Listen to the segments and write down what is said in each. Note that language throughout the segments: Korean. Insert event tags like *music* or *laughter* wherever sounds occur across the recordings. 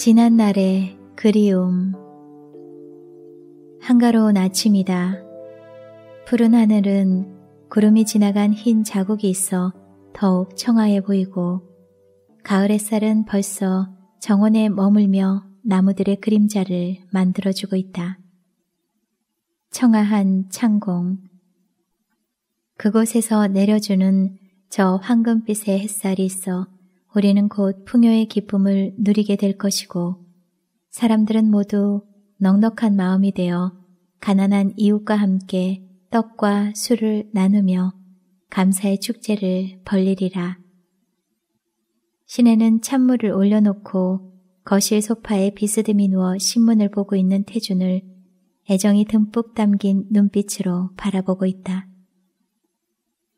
지난 날의 그리움. 한가로운 아침이다. 푸른 하늘은 구름이 지나간 흰 자국이 있어 더욱 청아해 보이고, 가을 햇살은 벌써 정원에 머물며 나무들의 그림자를 만들어주고 있다. 청아한 창공. 그곳에서 내려주는 저 황금빛의 햇살이 있어 우리는 곧 풍요의 기쁨을 누리게 될 것이고 사람들은 모두 넉넉한 마음이 되어 가난한 이웃과 함께 떡과 술을 나누며 감사의 축제를 벌리리라. 시내는 찬물을 올려놓고 거실 소파에 비스듬히 누워 신문을 보고 있는 태준을 애정이 듬뿍 담긴 눈빛으로 바라보고 있다.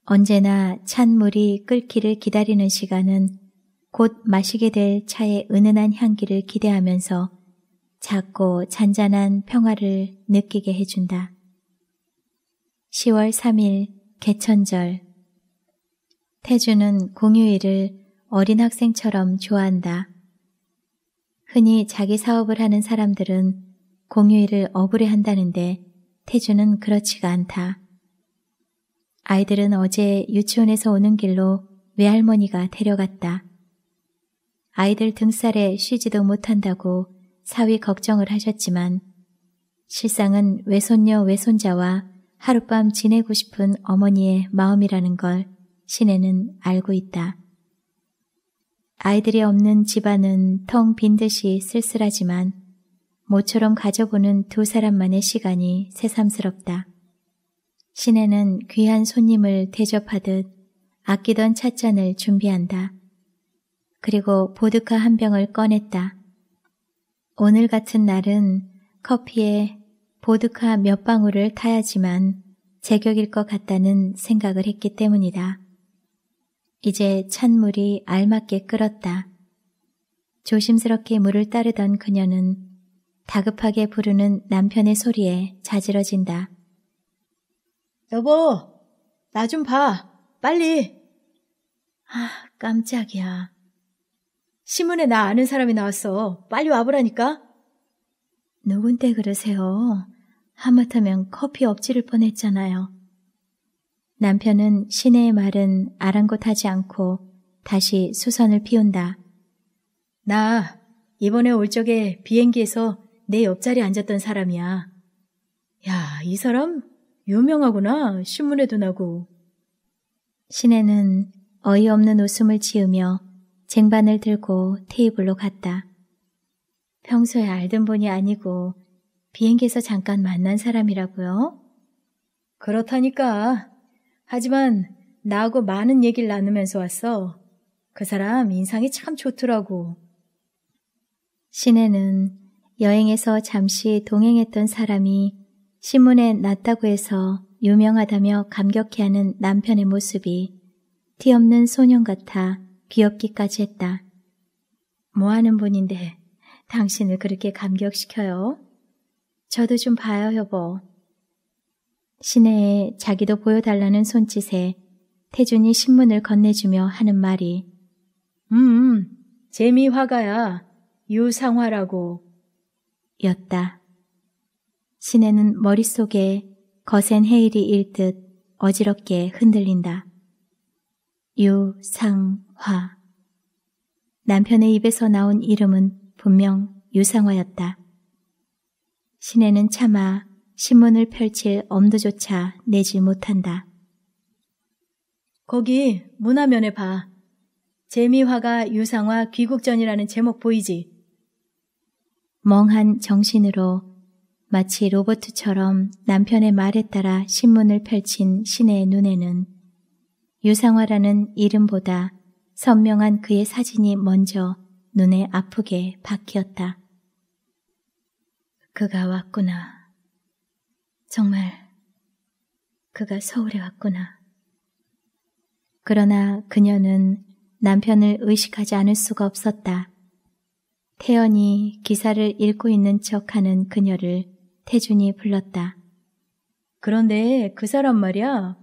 언제나 찬물이 끓기를 기다리는 시간은 곧 마시게 될 차의 은은한 향기를 기대하면서 작고 잔잔한 평화를 느끼게 해준다. 10월 3일 개천절 태주는 공휴일을 어린 학생처럼 좋아한다. 흔히 자기 사업을 하는 사람들은 공휴일을 억울해 한다는데 태주는 그렇지가 않다. 아이들은 어제 유치원에서 오는 길로 외할머니가 데려갔다. 아이들 등살에 쉬지도 못한다고 사위 걱정을 하셨지만 실상은 외손녀 외손자와 하룻밤 지내고 싶은 어머니의 마음이라는 걸 시내는 알고 있다. 아이들이 없는 집안은 텅 빈 듯이 쓸쓸하지만 모처럼 가져보는 두 사람만의 시간이 새삼스럽다. 시내는 귀한 손님을 대접하듯 아끼던 찻잔을 준비한다. 그리고 보드카 한 병을 꺼냈다. 오늘 같은 날은 커피에 보드카 몇 방울을 타야지만 제격일 것 같다는 생각을 했기 때문이다. 이제 찬물이 알맞게 끓었다. 조심스럽게 물을 따르던 그녀는 다급하게 부르는 남편의 소리에 자지러진다. 여보, 나 좀 봐. 빨리. 아, 깜짝이야. 신문에 나 아는 사람이 나왔어. 빨리 와보라니까. 누군데 그러세요? 하마터면 커피 엎지를 뻔했잖아요. 남편은 시내의 말은 아랑곳하지 않고 다시 수선을 피운다. 나 이번에 올 적에 비행기에서 내 옆자리에 앉았던 사람이야. 야, 이 사람 유명하구나. 신문에도 나고. 시내는 어이없는 웃음을 지으며 쟁반을 들고 테이블로 갔다. 평소에 알던 분이 아니고 비행기에서 잠깐 만난 사람이라고요? 그렇다니까. 하지만 나하고 많은 얘기를 나누면서 왔어. 그 사람 인상이 참 좋더라고. 시내는 여행에서 잠시 동행했던 사람이 신문에 났다고 해서 유명하다며 감격해하는 남편의 모습이 티없는 소년 같아 귀엽기까지 했다. 뭐 하는 분인데 당신을 그렇게 감격시켜요? 저도 좀 봐요, 여보. 시내에 자기도 보여달라는 손짓에 태준이 신문을 건네주며 하는 말이 음, 음 재미화가야. 유상화라고. 였다. 시내는 머릿속에 거센 해일이 일듯 어지럽게 흔들린다. 유상 남편의 입에서 나온 이름은 분명 유상화였다. 시내는 차마 신문을 펼칠 엄두조차 내지 못한다. 거기 문화면에 봐. 재미화가 유상화 귀국전이라는 제목 보이지? 멍한 정신으로 마치 로버트처럼 남편의 말에 따라 신문을 펼친 신의 눈에는 유상화라는 이름보다 선명한 그의 사진이 먼저 눈에 아프게 박혔다. 그가 왔구나. 정말 그가 서울에 왔구나. 그러나 그녀는 남편을 의식하지 않을 수가 없었다. 태연이 기사를 읽고 있는 척 하는 그녀를 태준이 불렀다. 그런데 그 사람 말이야.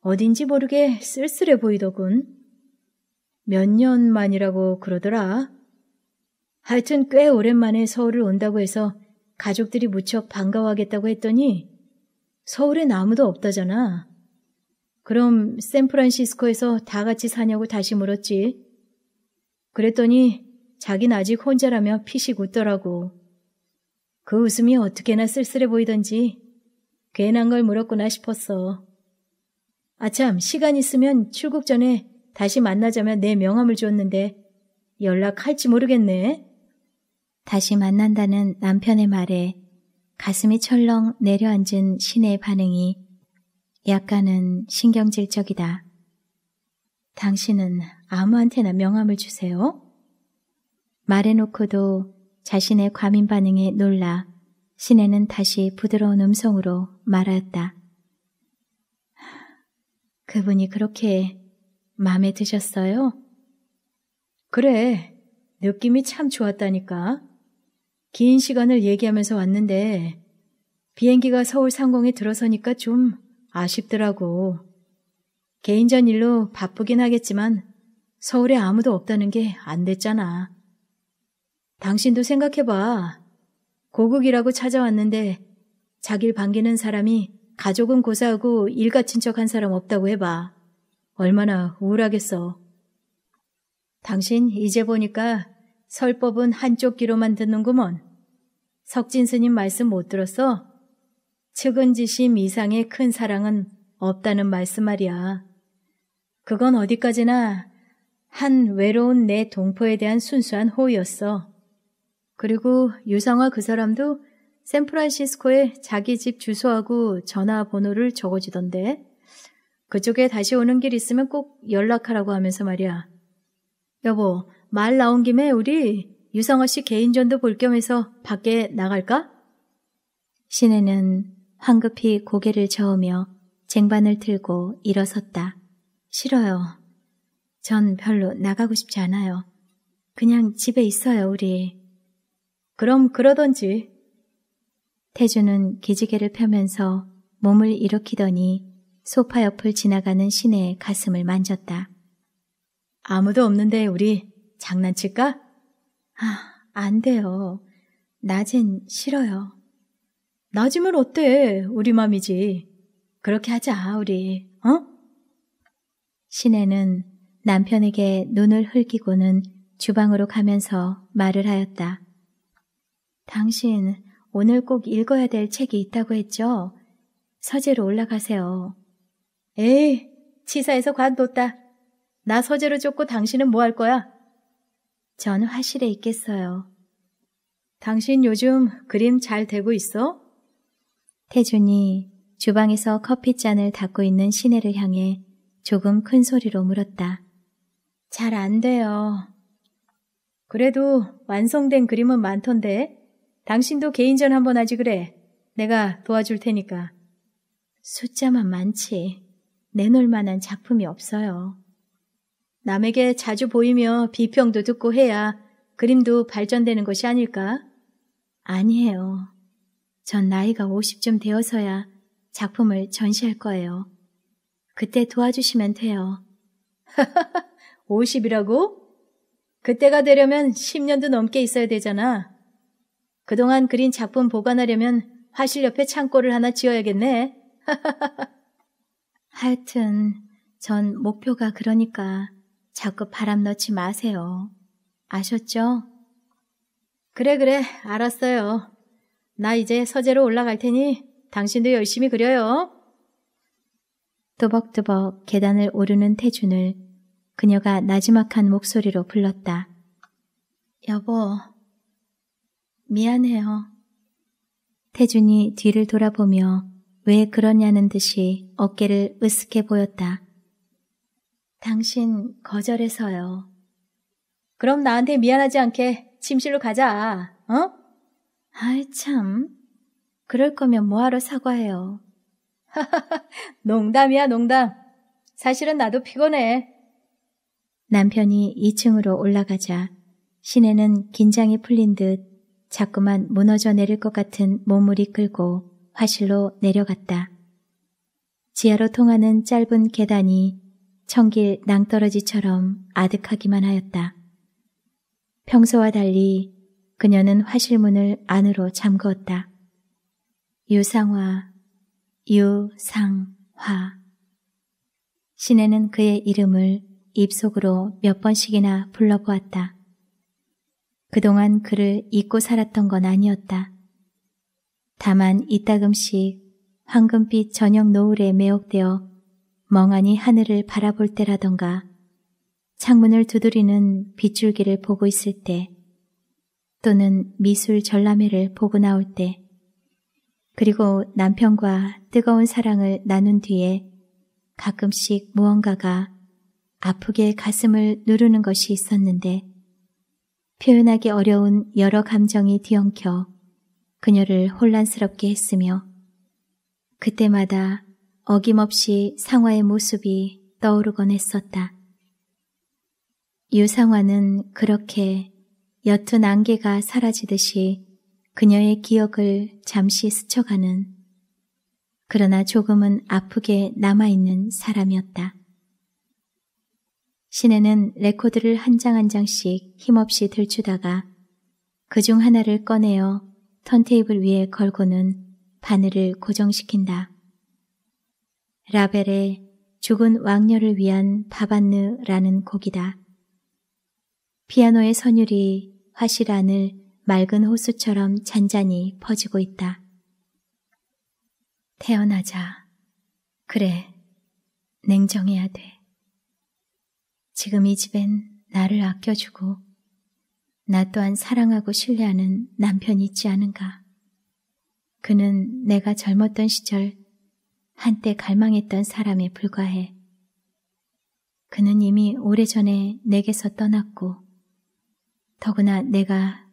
어딘지 모르게 쓸쓸해 보이더군. 몇년 만이라고 그러더라. 하여튼 꽤 오랜만에 서울을 온다고 해서 가족들이 무척 반가워하겠다고 했더니 서울엔 아무도 없다잖아. 그럼 샌프란시스코에서 다 같이 사냐고 다시 물었지. 그랬더니 자긴 아직 혼자라며 피식 웃더라고. 그 웃음이 어떻게나 쓸쓸해 보이던지 괜한 걸 물었구나 싶었어. 아참, 시간 있으면 출국 전에 다시 만나자면내 명함을 줬는데 연락할지 모르겠네. 다시 만난다는 남편의 말에 가슴이 철렁 내려앉은 시내의 반응이 약간은 신경질적이다. 당신은 아무한테나 명함을 주세요. 말해놓고도 자신의 과민 반응에 놀라 시내는 다시 부드러운 음성으로 말하였다. 그분이 그렇게 마음에 드셨어요? 그래, 느낌이 참 좋았다니까. 긴 시간을 얘기하면서 왔는데 비행기가 서울 상공에 들어서니까 좀 아쉽더라고. 개인전 일로 바쁘긴 하겠지만 서울에 아무도 없다는 게 안 됐잖아. 당신도 생각해봐. 고국이라고 찾아왔는데 자길 반기는 사람이 가족은 고사하고 일가친척 한 사람 없다고 해봐. 얼마나 우울하겠어. 당신 이제 보니까 설법은 한쪽 귀로만 듣는구먼. 석진 스님 말씀 못 들었어? 측은지심 이상의 큰 사랑은 없다는 말씀 말이야. 그건 어디까지나 한 외로운 내 동포에 대한 순수한 호의였어. 그리고 유성아그 사람도 샌프란시스코에 자기 집 주소하고 전화번호를 적어주던데. 그쪽에 다시 오는 길 있으면 꼭 연락하라고 하면서 말이야. 여보, 말 나온 김에 우리 유성아 씨 개인전도 볼 겸 해서 밖에 나갈까? 신혜는 황급히 고개를 저으며 쟁반을 들고 일어섰다. 싫어요. 전 별로 나가고 싶지 않아요. 그냥 집에 있어요, 우리. 그럼 그러던지. 태주는 기지개를 펴면서 몸을 일으키더니 소파 옆을 지나가는 시내의 가슴을 만졌다. 아무도 없는데 우리 장난칠까? 아, 안 돼요. 낮엔 싫어요. 낮이면 어때? 우리 맘이지. 그렇게 하자, 우리. 어? 시내는 남편에게 눈을 흘기고는 주방으로 가면서 말을 하였다. 당신 오늘 꼭 읽어야 될 책이 있다고 했죠? 서재로 올라가세요. 에이, 치사해서 관뒀다. 나 서재로 쫓고 당신은 뭐 할 거야? 전 화실에 있겠어요. 당신 요즘 그림 잘 되고 있어? 태준이 주방에서 커피잔을 닦고 있는 시내를 향해 조금 큰 소리로 물었다. 잘 안 돼요. 그래도 완성된 그림은 많던데. 당신도 개인전 한번 하지 그래. 내가 도와줄 테니까. 숫자만 많지. 내놓을 만한 작품이 없어요. 남에게 자주 보이며 비평도 듣고 해야 그림도 발전되는 것이 아닐까? 아니에요. 전 나이가 50쯤 되어서야 작품을 전시할 거예요. 그때 도와주시면 돼요. 50이라고? *laughs* 그때가 되려면 10년도 넘게 있어야 되잖아. 그동안 그린 작품 보관하려면 화실 옆에 창고를 하나 지어야겠네. 하하하하. *laughs* 하여튼 전 목표가 그러니까 자꾸 바람 넣지 마세요. 아셨죠? 그래 그래 알았어요. 나 이제 서재로 올라갈 테니 당신도 열심히 그려요. 또벅또벅 계단을 오르는 태준을 그녀가 나지막한 목소리로 불렀다. 여보, 미안해요. 태준이 뒤를 돌아보며 왜 그러냐는 듯이 어깨를 으쓱해 보였다. 당신 거절해서요. 그럼 나한테 미안하지 않게 침실로 가자. 어? 아이 참. 그럴 거면 뭐하러 사과해요. *laughs* 농담이야 농담. 사실은 나도 피곤해. 남편이 2층으로 올라가자 시내는 긴장이 풀린 듯 자꾸만 무너져 내릴 것 같은 몸물이 끌고 화실로 내려갔다. 지하로 통하는 짧은 계단이 청길 낭떠러지처럼 아득하기만 하였다. 평소와 달리 그녀는 화실문을 안으로 잠그었다. 유상화, 유상화. 시내는 그의 이름을 입속으로 몇 번씩이나 불러보았다. 그동안 그를 잊고 살았던 건 아니었다. 다만 이따금씩 황금빛 저녁 노을에 매혹되어 멍하니 하늘을 바라볼 때라던가 창문을 두드리는 빗줄기를 보고 있을 때 또는 미술 전람회를 보고 나올 때 그리고 남편과 뜨거운 사랑을 나눈 뒤에 가끔씩 무언가가 아프게 가슴을 누르는 것이 있었는데 표현하기 어려운 여러 감정이 뒤엉켜 그녀를 혼란스럽게 했으며 그때마다 어김없이 상화의 모습이 떠오르곤 했었다. 유상화는 그렇게 옅은 안개가 사라지듯이 그녀의 기억을 잠시 스쳐가는 그러나 조금은 아프게 남아있는 사람이었다. 시내는 레코드를 한 장한 한 장씩 힘없이 들추다가 그 중 하나를 꺼내어 턴테이블 위에 걸고는 바늘을 고정시킨다. 라벨의 죽은 왕녀를 위한 바반느라는 곡이다. 피아노의 선율이 화실 안을 맑은 호수처럼 잔잔히 퍼지고 있다. 태어나자. 그래. 냉정해야 돼. 지금 이 집엔 나를 아껴주고 나 또한 사랑하고 신뢰하는 남편이 있지 않은가. 그는 내가 젊었던 시절 한때 갈망했던 사람에 불과해. 그는 이미 오래전에 내게서 떠났고, 더구나 내가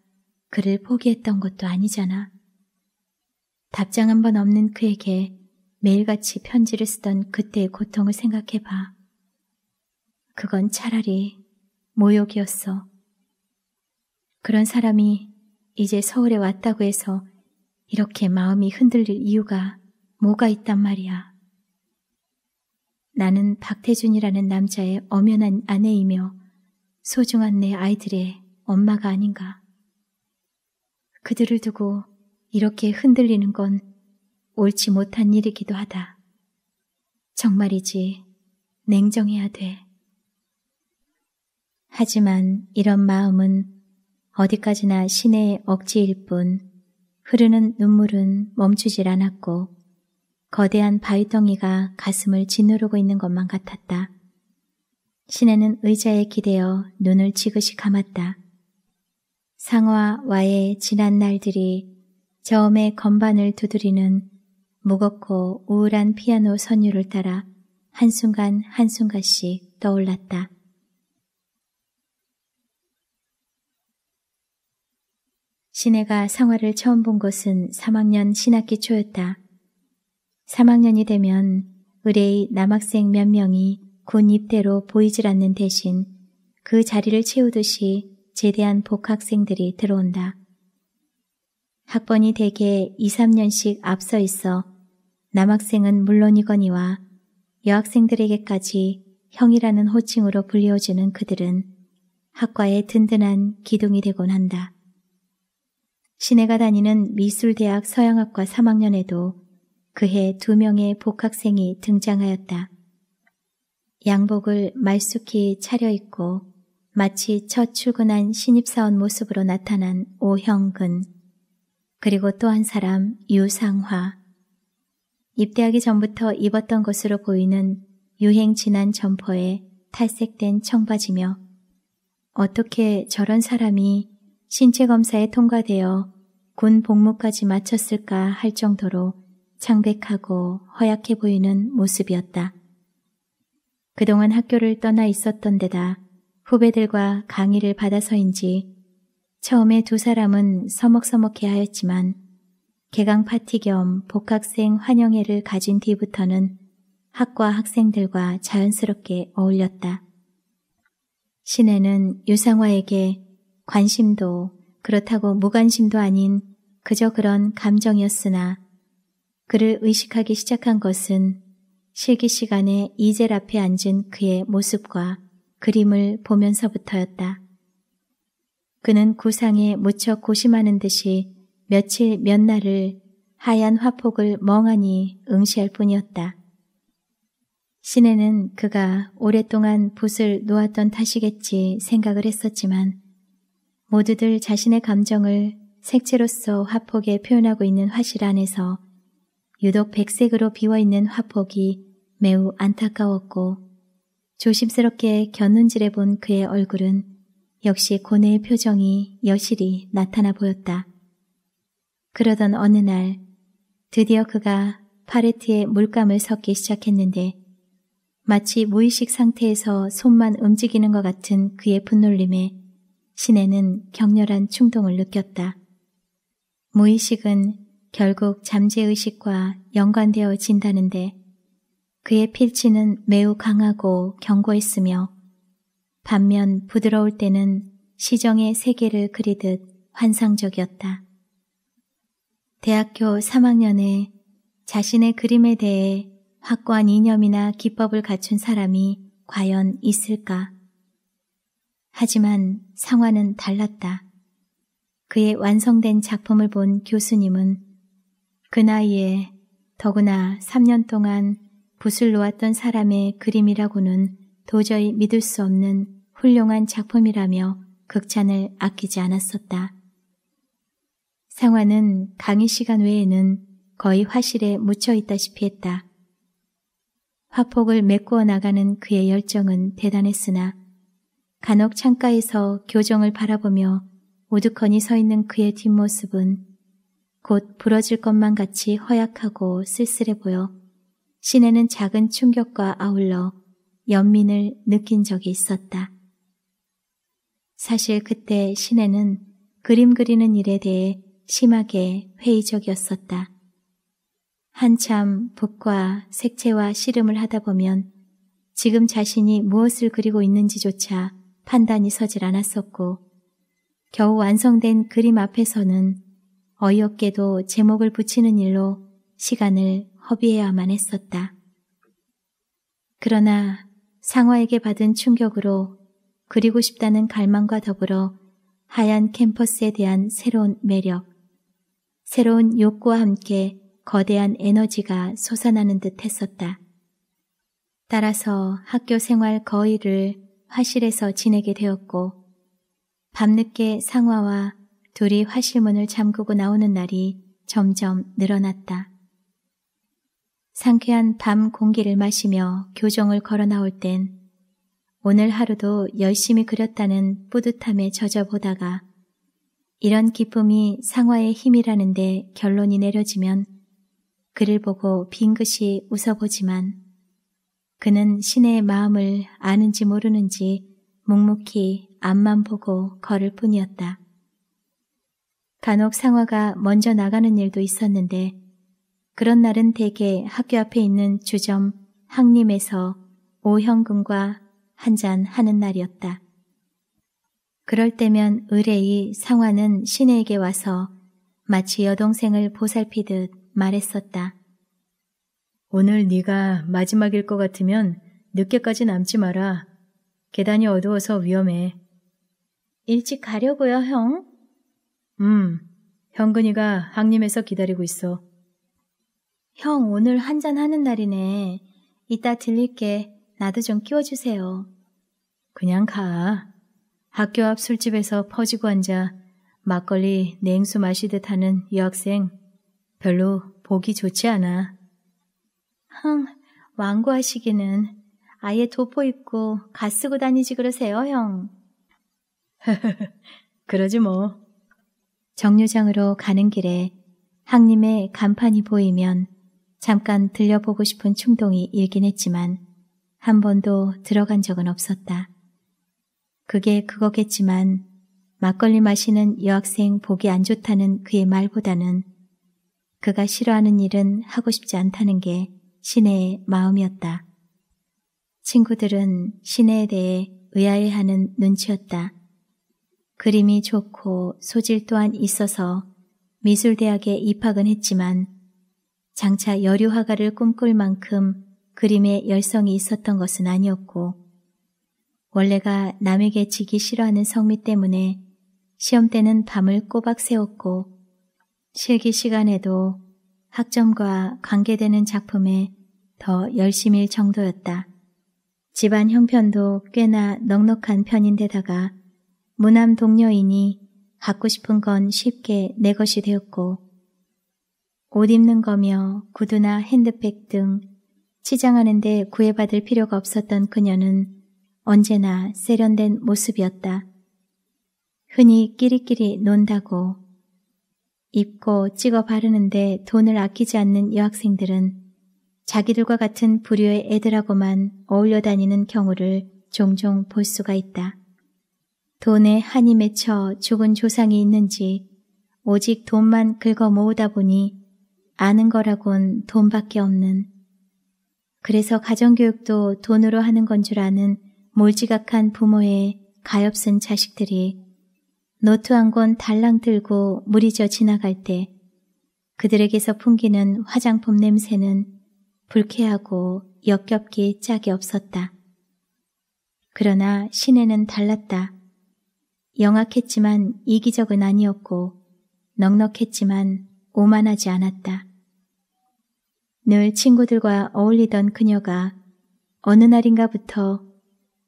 그를 포기했던 것도 아니잖아. 답장 한 번 없는 그에게 매일같이 편지를 쓰던 그때의 고통을 생각해봐. 그건 차라리 모욕이었어. 그런 사람이 이제 서울에 왔다고 해서 이렇게 마음이 흔들릴 이유가 뭐가 있단 말이야. 나는 박태준이라는 남자의 엄연한 아내이며 소중한 내 아이들의 엄마가 아닌가. 그들을 두고 이렇게 흔들리는 건 옳지 못한 일이기도 하다. 정말이지, 냉정해야 돼. 하지만 이런 마음은 어디까지나 시내의 억지일 뿐 흐르는 눈물은 멈추질 않았고 거대한 바위덩이가 가슴을 짓누르고 있는 것만 같았다. 시내는 의자에 기대어 눈을 지그시 감았다. 상화 와의 지난 날들이 저음의 건반을 두드리는 무겁고 우울한 피아노 선율을 따라 한순간 한순간씩 떠올랐다. 시내가 상화를 처음 본 것은 3학년 신학기 초였다. 3학년이 되면 의뢰의 남학생 몇 명이 군 입대로 보이질 않는 대신 그 자리를 채우듯이 제대한 복학생들이 들어온다. 학번이 대개 2, 3년씩 앞서 있어 남학생은 물론이거니와 여학생들에게까지 형이라는 호칭으로 불리워지는 그들은 학과의 든든한 기둥이 되곤 한다. 시내가 다니는 미술대학 서양학과 3학년에도 그해 두 명의 복학생이 등장하였다. 양복을 말쑥히 차려입고 마치 첫 출근한 신입사원 모습으로 나타난 오형근 그리고 또 한 사람 유상화 입대하기 전부터 입었던 것으로 보이는 유행 지난 점퍼에 탈색된 청바지며 어떻게 저런 사람이 신체 검사에 통과되어 군 복무까지 마쳤을까 할 정도로 창백하고 허약해 보이는 모습이었다. 그동안 학교를 떠나 있었던 데다 후배들과 강의를 받아서인지 처음에 두 사람은 서먹서먹해 하였지만 개강 파티 겸 복학생 환영회를 가진 뒤부터는 학과 학생들과 자연스럽게 어울렸다. 시내는 유상화에게 관심도 그렇다고 무관심도 아닌 그저 그런 감정이었으나 그를 의식하기 시작한 것은 실기 시간에 이젤 앞에 앉은 그의 모습과 그림을 보면서부터였다. 그는 구상에 무척 고심하는 듯이 며칠 몇 날을 하얀 화폭을 멍하니 응시할 뿐이었다. 시내는 그가 오랫동안 붓을 놓았던 탓이겠지 생각을 했었지만 모두들 자신의 감정을 색채로서 화폭에 표현하고 있는 화실 안에서 유독 백색으로 비어있는 화폭이 매우 안타까웠고 조심스럽게 견눈질해 본 그의 얼굴은 역시 고뇌의 표정이 여실히 나타나 보였다. 그러던 어느 날 드디어 그가 파레트에 물감을 섞기 시작했는데 마치 무의식 상태에서 손만 움직이는 것 같은 그의 분놀림에 시내는 격렬한 충동을 느꼈다. 무의식은 결국 잠재의식과 연관되어 진다는데 그의 필치는 매우 강하고 견고했으며 반면 부드러울 때는 시정의 세계를 그리듯 환상적이었다. 대학교 3학년에 자신의 그림에 대해 확고한 이념이나 기법을 갖춘 사람이 과연 있을까? 하지만 상황은 달랐다. 그의 완성된 작품을 본 교수님은 그 나이에 더구나 3년 동안 붓을 놓았던 사람의 그림이라고는 도저히 믿을 수 없는 훌륭한 작품이라며 극찬을 아끼지 않았었다. 상화는 강의 시간 외에는 거의 화실에 묻혀 있다시피 했다. 화폭을 메꾸어 나가는 그의 열정은 대단했으나 간혹 창가에서 교정을 바라보며 오두커니 서 있는 그의 뒷모습은 곧 부러질 것만 같이 허약하고 쓸쓸해 보여 시내는 작은 충격과 아울러 연민을 느낀 적이 있었다. 사실 그때 시내는 그림 그리는 일에 대해 심하게 회의적이었었다. 한참 붓과 색채와 씨름을 하다 보면 지금 자신이 무엇을 그리고 있는지조차 판단이 서질 않았었고 겨우 완성된 그림 앞에서는 어이없게도 제목을 붙이는 일로 시간을 허비해야만 했었다. 그러나 상화에게 받은 충격으로 그리고 싶다는 갈망과 더불어 하얀 캠퍼스에 대한 새로운 매력, 새로운 욕구와 함께 거대한 에너지가 솟아나는 듯 했었다. 따라서 학교 생활 거의를 화실에서 지내게 되었고 밤늦게 상화와 둘이 화실문을 잠그고 나오는 날이 점점 늘어났다. 상쾌한 밤 공기를 마시며 교정을 걸어 나올 땐 오늘 하루도 열심히 그렸다는 뿌듯함에 젖어보다가 이런 기쁨이 상화의 힘이라는데 결론이 내려지면 그를 보고 빙긋이 웃어보지만 그는 신의 마음을 아는지 모르는지 묵묵히 앞만 보고 걸을 뿐이었다. 간혹 상화가 먼저 나가는 일도 있었는데 그런 날은 대개 학교 앞에 있는 주점 학림에서 오형근과 한잔 하는 날이었다. 그럴 때면 의뢰의 상화는 신에게 와서 마치 여동생을 보살피듯 말했었다. 오늘 네가 마지막일 것 같으면 늦게까지 남지 마라. 계단이 어두워서 위험해. 일찍 가려고요, 형? 음, 형근이가 항림에서 기다리고 있어. 형, 오늘 한잔 하는 날이네. 이따 들릴게. 나도 좀 끼워주세요. 그냥 가. 학교 앞 술집에서 퍼지고 앉아 막걸리 냉수 마시듯 하는 여학생 별로 보기 좋지 않아. 흥, 완고하시기는 아예 도포 입고 가 쓰고 다니지 그러세요, 형. *laughs* 그러지 뭐. 정류장으로 가는 길에 항림의 간판이 보이면 잠깐 들려보고 싶은 충동이 일긴 했지만 한 번도 들어간 적은 없었다. 그게 그거겠지만 막걸리 마시는 여학생 보기 안 좋다는 그의 말보다는 그가 싫어하는 일은 하고 싶지 않다는 게 신의 마음이었다. 친구들은 신에 대해 의아해하는 눈치였다. 그림이 좋고 소질 또한 있어서 미술대학에 입학은 했지만 장차 여류화가를 꿈꿀 만큼 그림에 열성이 있었던 것은 아니었고 원래가 남에게 지기 싫어하는 성미 때문에 시험 때는 밤을 꼬박 세웠고 실기 시간에도 학점과 관계되는 작품에 더 열심일 정도였다. 집안 형편도 꽤나 넉넉한 편인데다가 무남 동료이니 갖고 싶은 건 쉽게 내 것이 되었고 옷 입는 거며 구두나 핸드백 등 치장하는데 구애받을 필요가 없었던 그녀는 언제나 세련된 모습이었다. 흔히 끼리끼리 논다고 입고 찍어 바르는데 돈을 아끼지 않는 여학생들은 자기들과 같은 부류의 애들하고만 어울려 다니는 경우를 종종 볼 수가 있다. 돈에 한이 맺혀 죽은 조상이 있는지 오직 돈만 긁어 모으다 보니 아는 거라곤 돈밖에 없는 그래서 가정교육도 돈으로 하는 건 줄 아는 몰지각한 부모의 가엾은 자식들이 노트 한 권 달랑 들고 무리져 지나갈 때 그들에게서 풍기는 화장품 냄새는 불쾌하고 역겹기 짝이 없었다. 그러나 시내는 달랐다. 영악했지만 이기적은 아니었고 넉넉했지만 오만하지 않았다. 늘 친구들과 어울리던 그녀가 어느 날인가부터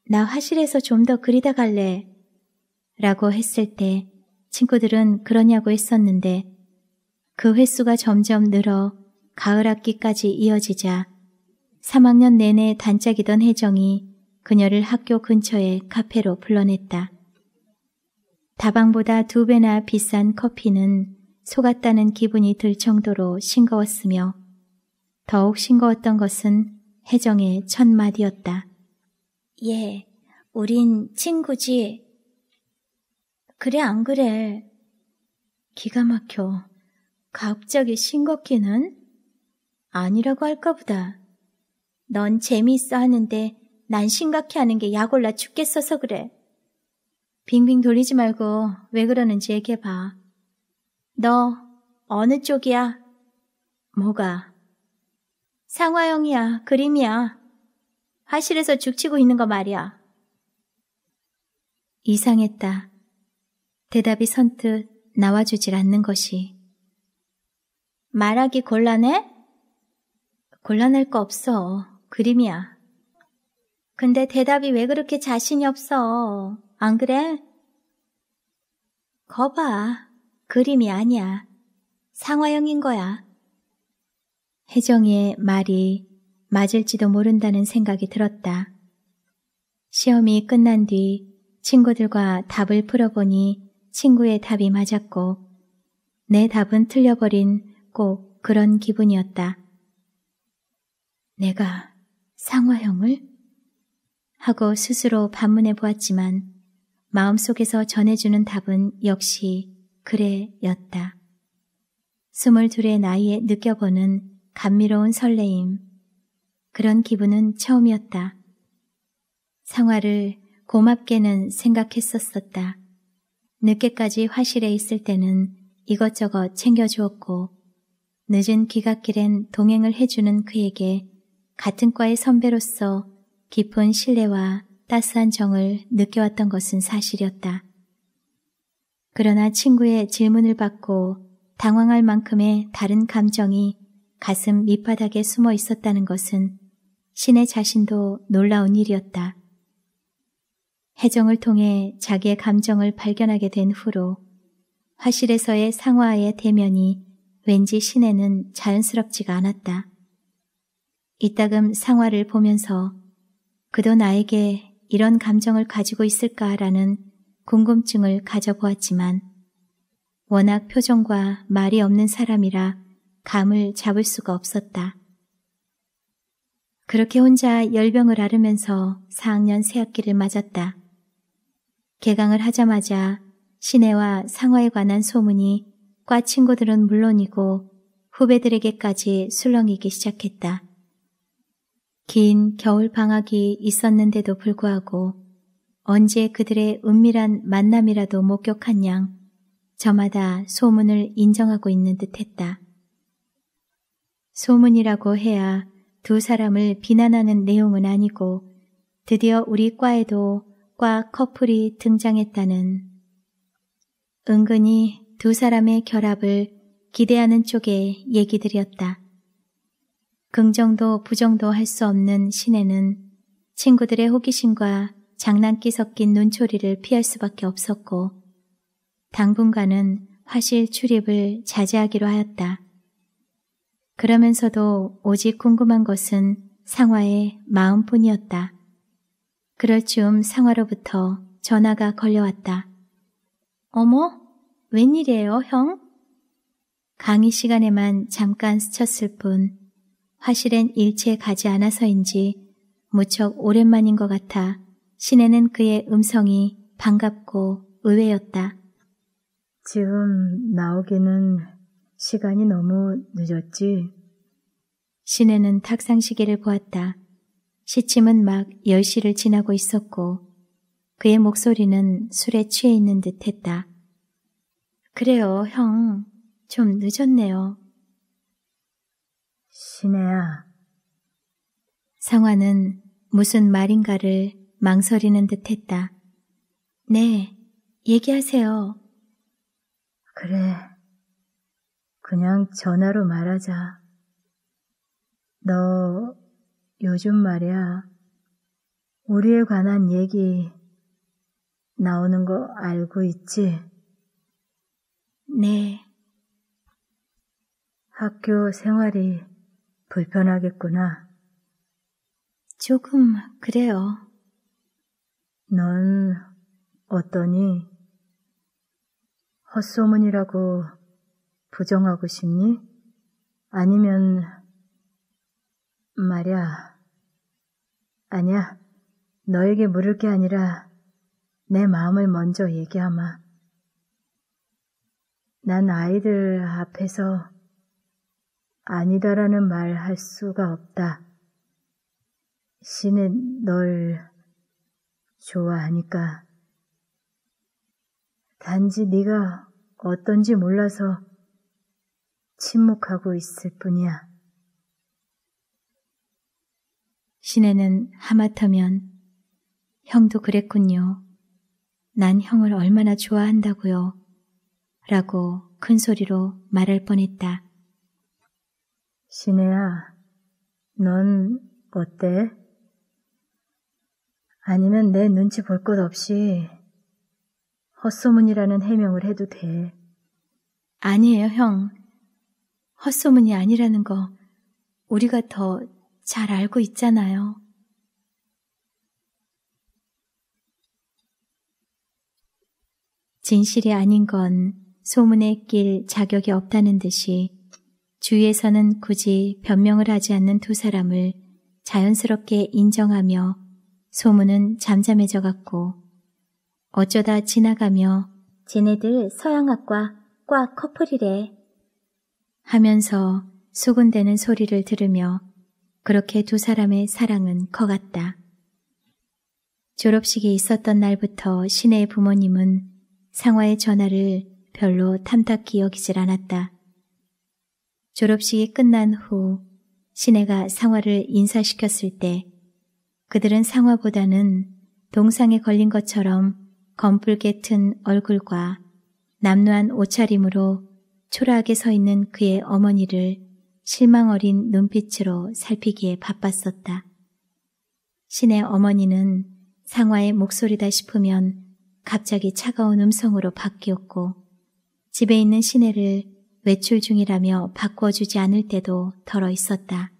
나 화실에서 좀 더 그리다 갈래 라고 했을 때 친구들은 그러냐고 했었는데 그 횟수가 점점 늘어 가을 학기까지 이어지자 3학년 내내 단짝이던 혜정이 그녀를 학교 근처의 카페로 불러냈다. 다방보다 두 배나 비싼 커피는 속았다는 기분이 들 정도로 싱거웠으며 더욱 싱거웠던 것은 혜정의 첫 마디였다. 예, 우린 친구지. 그래, 안 그래. 기가 막혀. 갑자기 싱겁기는? 아니라고 할까 보다. 넌 재미있어 하는데 난 심각해 하는 게 약올라 죽겠어서 그래. 빙빙 돌리지 말고 왜 그러는지 얘기해봐. 너 어느 쪽이야? 뭐가? 상화형이야, 그림이야. 화실에서 죽치고 있는 거 말이야. 이상했다. 대답이 선뜻 나와주질 않는 것이. 말하기 곤란해? 곤란할 거 없어. 그림이야. 근데 대답이 왜 그렇게 자신이 없어? 안 그래? 거봐. 그림이 아니야. 상화형인 거야. 혜정이의 말이 맞을지도 모른다는 생각이 들었다. 시험이 끝난 뒤 친구들과 답을 풀어보니 친구의 답이 맞았고 내 답은 틀려버린 꼭 그런 기분이었다. 내가 상화형을? 하고 스스로 반문해 보았지만 마음속에서 전해주는 답은 역시 그래였다. 스물둘의 나이에 느껴보는 감미로운 설레임. 그런 기분은 처음이었다. 상화를 고맙게는 생각했었었다. 늦게까지 화실에 있을 때는 이것저것 챙겨주었고, 늦은 귀갓길엔 동행을 해주는 그에게 같은 과의 선배로서 깊은 신뢰와 따스한 정을 느껴왔던 것은 사실이었다. 그러나 친구의 질문을 받고 당황할 만큼의 다른 감정이 가슴 밑바닥에 숨어 있었다는 것은 신의 자신도 놀라운 일이었다. 해정을 통해 자기의 감정을 발견하게 된 후로 화실에서의 상화의 대면이 왠지 신에는 자연스럽지가 않았다. 이따금 상화를 보면서 그도 나에게 이런 감정을 가지고 있을까라는 궁금증을 가져보았지만 워낙 표정과 말이 없는 사람이라 감을 잡을 수가 없었다. 그렇게 혼자 열병을 앓으면서 4학년 새학기를 맞았다. 개강을 하자마자 시내와 상화에 관한 소문이 과 친구들은 물론이고 후배들에게까지 술렁이기 시작했다. 긴 겨울 방학이 있었는데도 불구하고 언제 그들의 은밀한 만남이라도 목격한 양 저마다 소문을 인정하고 있는 듯했다. 소문이라고 해야 두 사람을 비난하는 내용은 아니고 드디어 우리 과에도 과 커플이 등장했다는 은근히 두 사람의 결합을 기대하는 쪽의 얘기들이었다. 긍정도 부정도 할 수 없는 신내는 친구들의 호기심과 장난기 섞인 눈초리를 피할 수밖에 없었고 당분간은 화실 출입을 자제하기로 하였다. 그러면서도 오직 궁금한 것은 상화의 마음뿐이었다. 그럴 즈음 상화로부터 전화가 걸려왔다. 어머? 웬일이에요, 형? 강의 시간에만 잠깐 스쳤을 뿐 화실엔 일체 가지 않아서인지 무척 오랜만인 것 같아 시내는 그의 음성이 반갑고 의외였다. 지금 나오기는 시간이 너무 늦었지. 시내는 탁상 시계를 보았다. 시침은 막 10시를 지나고 있었고 그의 목소리는 술에 취해 있는 듯 했다. 그래요, 형. 좀 늦었네요. 진혜야. 상화는 무슨 말인가를 망설이는 듯 했다. 네, 얘기하세요. 그래. 그냥 전화로 말하자. 너 요즘 말이야. 우리에 관한 얘기 나오는 거 알고 있지? 네. 학교 생활이 불편하겠구나. 조금 그래요. 넌 어떠니? 헛소문이라고 부정하고 싶니? 아니면 말야. 아니야. 너에게 물을 게 아니라 내 마음을 먼저 얘기하마. 난 아이들 앞에서 아니다라는 말 할 수가 없다. 신은 널 좋아하니까. 단지 네가 어떤지 몰라서 침묵하고 있을 뿐이야. 신에는 하마터면 형도 그랬군요. 난 형을 얼마나 좋아한다고요. 라고 큰 소리로 말할 뻔했다. 시내야, 넌 어때? 아니면 내 눈치 볼 것 없이 헛소문이라는 해명을 해도 돼. 아니에요, 형. 헛소문이 아니라는 거 우리가 더 잘 알고 있잖아요. 진실이 아닌 건 소문에 낄 자격이 없다는 듯이 주위에서는 굳이 변명을 하지 않는 두 사람을 자연스럽게 인정하며 소문은 잠잠해져 갔고 어쩌다 지나가며 쟤네들 서양학과 과 커플이래 하면서 수군대는 소리를 들으며 그렇게 두 사람의 사랑은 커갔다. 졸업식이 있었던 날부터 시내의 부모님은 상화의 전화를 별로 탐탁히 여기질 않았다. 졸업식이 끝난 후 시내가 상화를 인사시켰을 때 그들은 상화보다는 동상에 걸린 것처럼 검붉게 튼 얼굴과 남루한 옷차림으로 초라하게 서 있는 그의 어머니를 실망 어린 눈빛으로 살피기에 바빴었다. 신의 어머니는 상화의 목소리다 싶으면 갑자기 차가운 음성으로 바뀌었고 집에 있는 시내를 외출 중이라며 바꿔주지 않을 때도 덜어 있었다.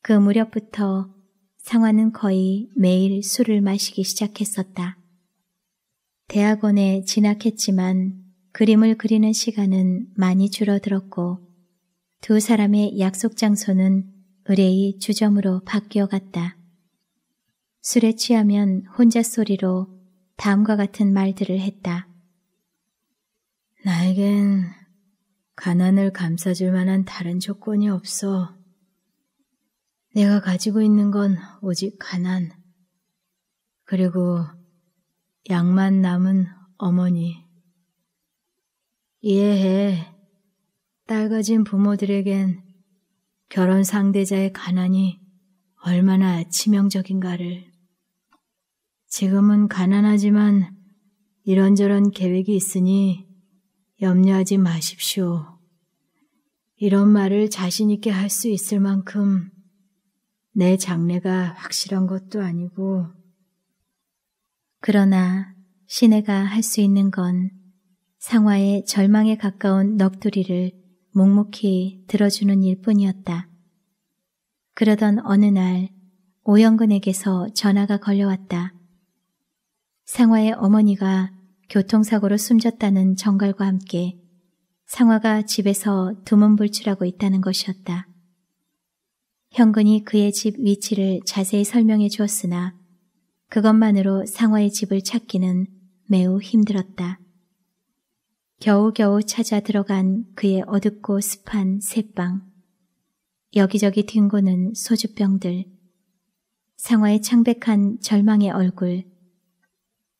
그 무렵부터 상화는 거의 매일 술을 마시기 시작했었다. 대학원에 진학했지만 그림을 그리는 시간은 많이 줄어들었고 두 사람의 약속 장소는 의뢰의 주점으로 바뀌어갔다. 술에 취하면 혼자소리로 다음과 같은 말들을 했다. 나에겐 가난을 감싸줄 만한 다른 조건이 없어. 내가 가지고 있는 건 오직 가난, 그리고 양만 남은 어머니. 이해해. 딸 가진 부모들에겐 결혼 상대자의 가난이 얼마나 치명적인가를. 지금은 가난하지만 이런저런 계획이 있으니 염려하지 마십시오. 이런 말을 자신있게 할 수 있을 만큼 내 장래가 확실한 것도 아니고, 그러나 시내가 할 수 있는 건 상화의 절망에 가까운 넋두리를 묵묵히 들어주는 일 뿐이었다. 그러던 어느 날 오영근에게서 전화가 걸려왔다. 상화의 어머니가 교통사고로 숨졌다는 정갈과 함께 상화가 집에서 두문불출하고 있다는 것이었다. 현근이 그의 집 위치를 자세히 설명해 주었으나 그것만으로 상화의 집을 찾기는 매우 힘들었다. 겨우겨우 찾아 들어간 그의 어둡고 습한 새방. 여기저기 뒹구는 소주병들. 상화의 창백한 절망의 얼굴.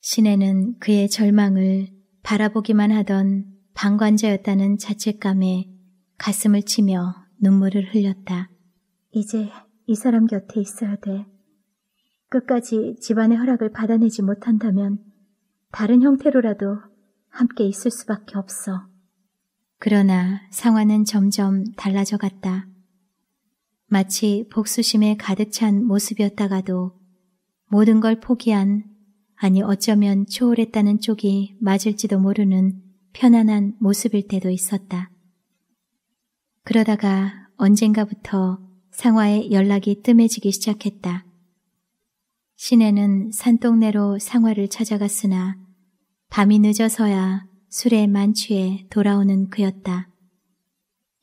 시내는 그의 절망을 바라보기만 하던 방관자였다는 자책감에 가슴을 치며 눈물을 흘렸다. 이제 이 사람 곁에 있어야 돼. 끝까지 집안의 허락을 받아내지 못한다면 다른 형태로라도 함께 있을 수밖에 없어. 그러나 상황은 점점 달라져 갔다. 마치 복수심에 가득 찬 모습이었다가도 모든 걸 포기한 아니 어쩌면 초월했다는 쪽이 맞을지도 모르는 편안한 모습일 때도 있었다. 그러다가 언젠가부터 상화의 연락이 뜸해지기 시작했다. 시내는 산동네로 상화를 찾아갔으나 밤이 늦어서야 술에 만취해 돌아오는 그였다.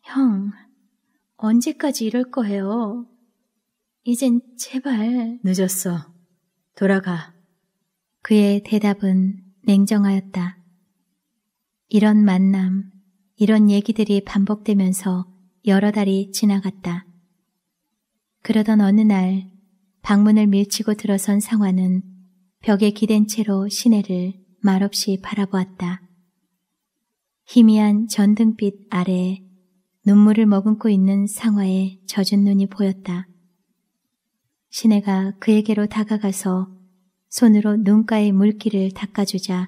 형, 언제까지 이럴 거예요? 이젠 제발. 늦었어. 돌아가. 그의 대답은 냉정하였다. 이런 만남, 이런 얘기들이 반복되면서 여러 달이 지나갔다. 그러던 어느 날 방문을 밀치고 들어선 상화는 벽에 기댄 채로 시내를 말없이 바라보았다. 희미한 전등빛 아래 에 눈물을 머금고 있는 상화의 젖은 눈이 보였다. 시내가 그에게로 다가가서 손으로 눈가의 물기를 닦아주자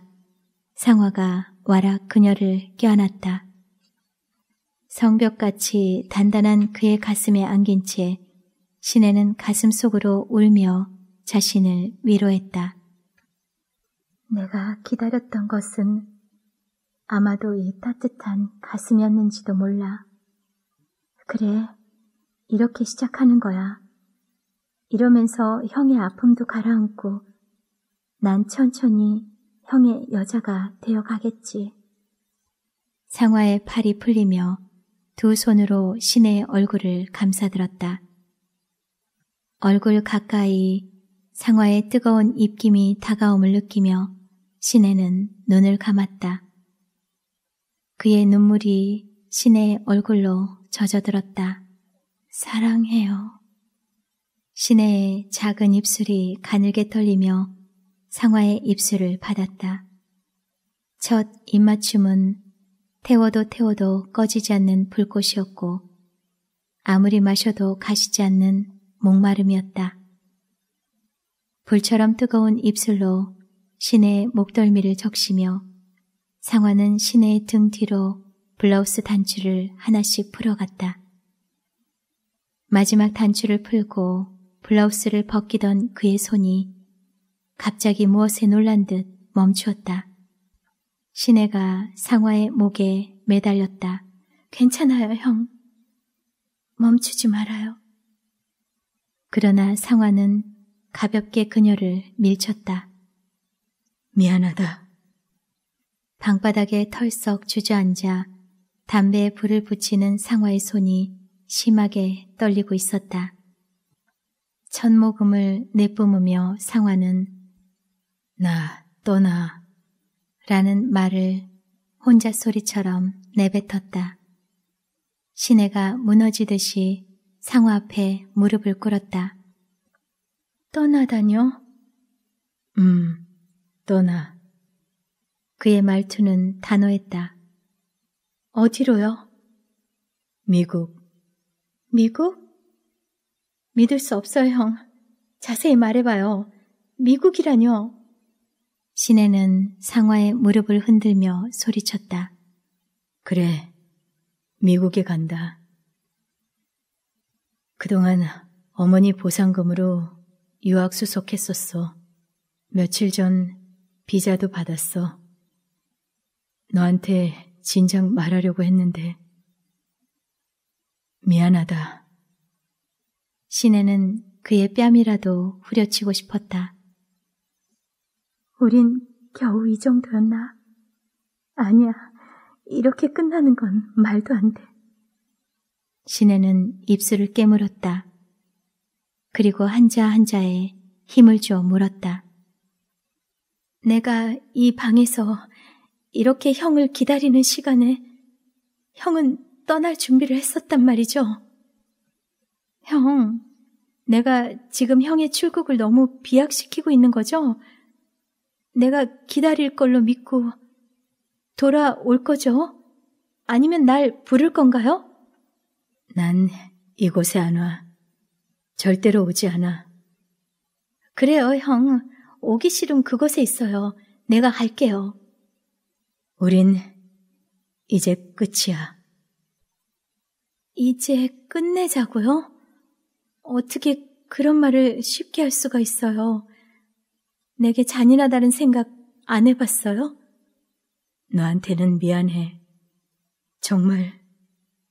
상화가 와락 그녀를 껴안았다. 성벽같이 단단한 그의 가슴에 안긴 채 시내는 가슴 속으로 울며 자신을 위로했다. 내가 기다렸던 것은 아마도 이 따뜻한 가슴이었는지도 몰라. 그래, 이렇게 시작하는 거야. 이러면서 형의 아픔도 가라앉고 난 천천히 형의 여자가 되어 가겠지. 상화의 팔이 풀리며 두 손으로 신의 얼굴을 감싸들었다. 얼굴 가까이 상화의 뜨거운 입김이 다가옴을 느끼며 신혜는 눈을 감았다. 그의 눈물이 신의 얼굴로 젖어들었다. 사랑해요. 신혜의 작은 입술이 가늘게 털리며 상화의 입술을 받았다. 첫 입맞춤은 태워도 태워도 꺼지지 않는 불꽃이었고 아무리 마셔도 가시지 않는 목마름이었다. 불처럼 뜨거운 입술로 신의 목덜미를 적시며 상화는 신의 등 뒤로 블라우스 단추를 하나씩 풀어갔다. 마지막 단추를 풀고 블라우스를 벗기던 그의 손이 갑자기 무엇에 놀란 듯 멈추었다. 시내가 상화의 목에 매달렸다. 괜찮아요, 형. 멈추지 말아요. 그러나 상화는 가볍게 그녀를 밀쳤다. 미안하다. 방바닥에 털썩 주저앉아 담배에 불을 붙이는 상화의 손이 심하게 떨리고 있었다. 천모금을 내뿜으며 상화는 나 떠나 라는 말을 혼자 소리처럼 내뱉었다. 시내가 무너지듯이 상호 앞에 무릎을 꿇었다. 떠나다뇨? 음, 떠나. 그의 말투는 단호했다. 어디로요? 미국. 미국? 믿을 수 없어요, 형. *laughs* 자세히 말해봐요. 미국이라뇨? 시내는 상화의 무릎을 흔들며 소리쳤다. 그래, 미국에 간다. 그동안 어머니 보상금으로 유학 수속했었어. 며칠 전 비자도 받았어. 너한테 진작 말하려고 했는데. 미안하다. 시내는 그의 뺨이라도 후려치고 싶었다. 우린 겨우 이 정도였나? 아니야. 이렇게 끝나는 건 말도 안 돼. 시내는 입술을 깨물었다. 그리고 한자 한자에 힘을 주어 물었다. 내가 이 방에서 이렇게 형을 기다리는 시간에 형은 떠날 준비를 했었단 말이죠. 형, 내가 지금 형의 출국을 너무 비약시키고 있는 거죠? 내가 기다릴 걸로 믿고 돌아올 거죠? 아니면 날 부를 건가요? 난 이곳에 안 와. 절대로 오지 않아. 그래요, 형. 오기 싫은 그곳에 있어요. 내가 갈게요. 우린 이제 끝이야. 이제 끝내자고요? 어떻게 그런 말을 쉽게 할 수가 있어요. 내게 잔인하다는 생각 안 해봤어요? 너한테는 미안해. 정말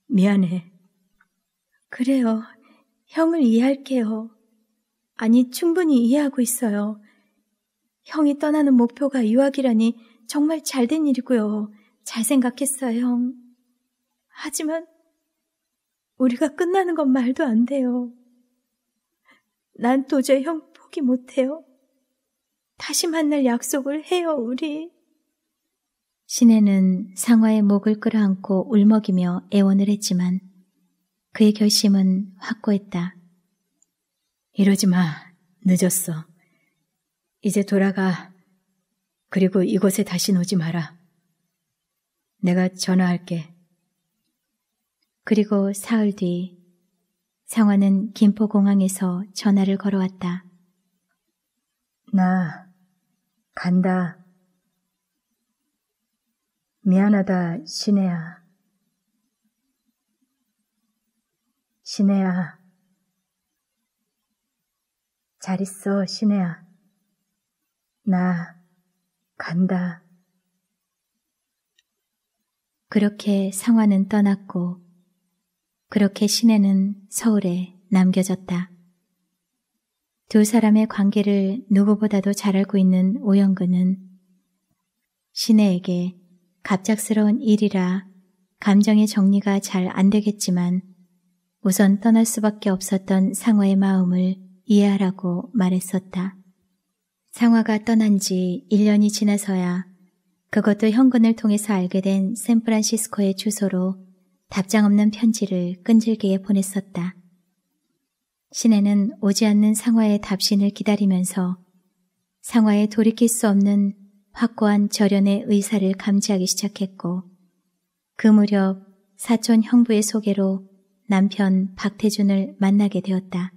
미안해. 그래요. 형을 이해할게요. 아니, 충분히 이해하고 있어요. 형이 떠나는 목표가 유학이라니 정말 잘 된 일이고요. 잘 생각했어요, 형. 하지만 우리가 끝나는 건 말도 안 돼요. 난 도저히 형 포기 못해요. 다시 만날 약속을 해요, 우리. 시내는 상화의 목을 끌어안고 울먹이며 애원을 했지만 그의 결심은 확고했다. 이러지 마. 늦었어. 이제 돌아가. 그리고 이곳에 다시 오지 마라. 내가 전화할게. 그리고 사흘 뒤 상화는 김포공항에서 전화를 걸어왔다. 나 간다. 미안하다, 시혜야시혜야잘 있어, 시혜야나 간다. 그렇게 상화는 떠났고, 그렇게 시내는 서울에 남겨졌다. 두 사람의 관계를 누구보다도 잘 알고 있는 오영근은 시내에게 갑작스러운 일이라 감정의 정리가 잘 안 되겠지만 우선 떠날 수밖에 없었던 상화의 마음을 이해하라고 말했었다. 상화가 떠난 지 1년이 지나서야 그것도 현근을 통해서 알게 된 샌프란시스코의 주소로 답장 없는 편지를 끈질기게 보냈었다. 신내는 오지 않는 상화의 답신을 기다리면서 상화에 돌이킬 수 없는 확고한 절연의 의사를 감지하기 시작했고 그 무렵 사촌 형부의 소개로 남편 박태준을 만나게 되었다.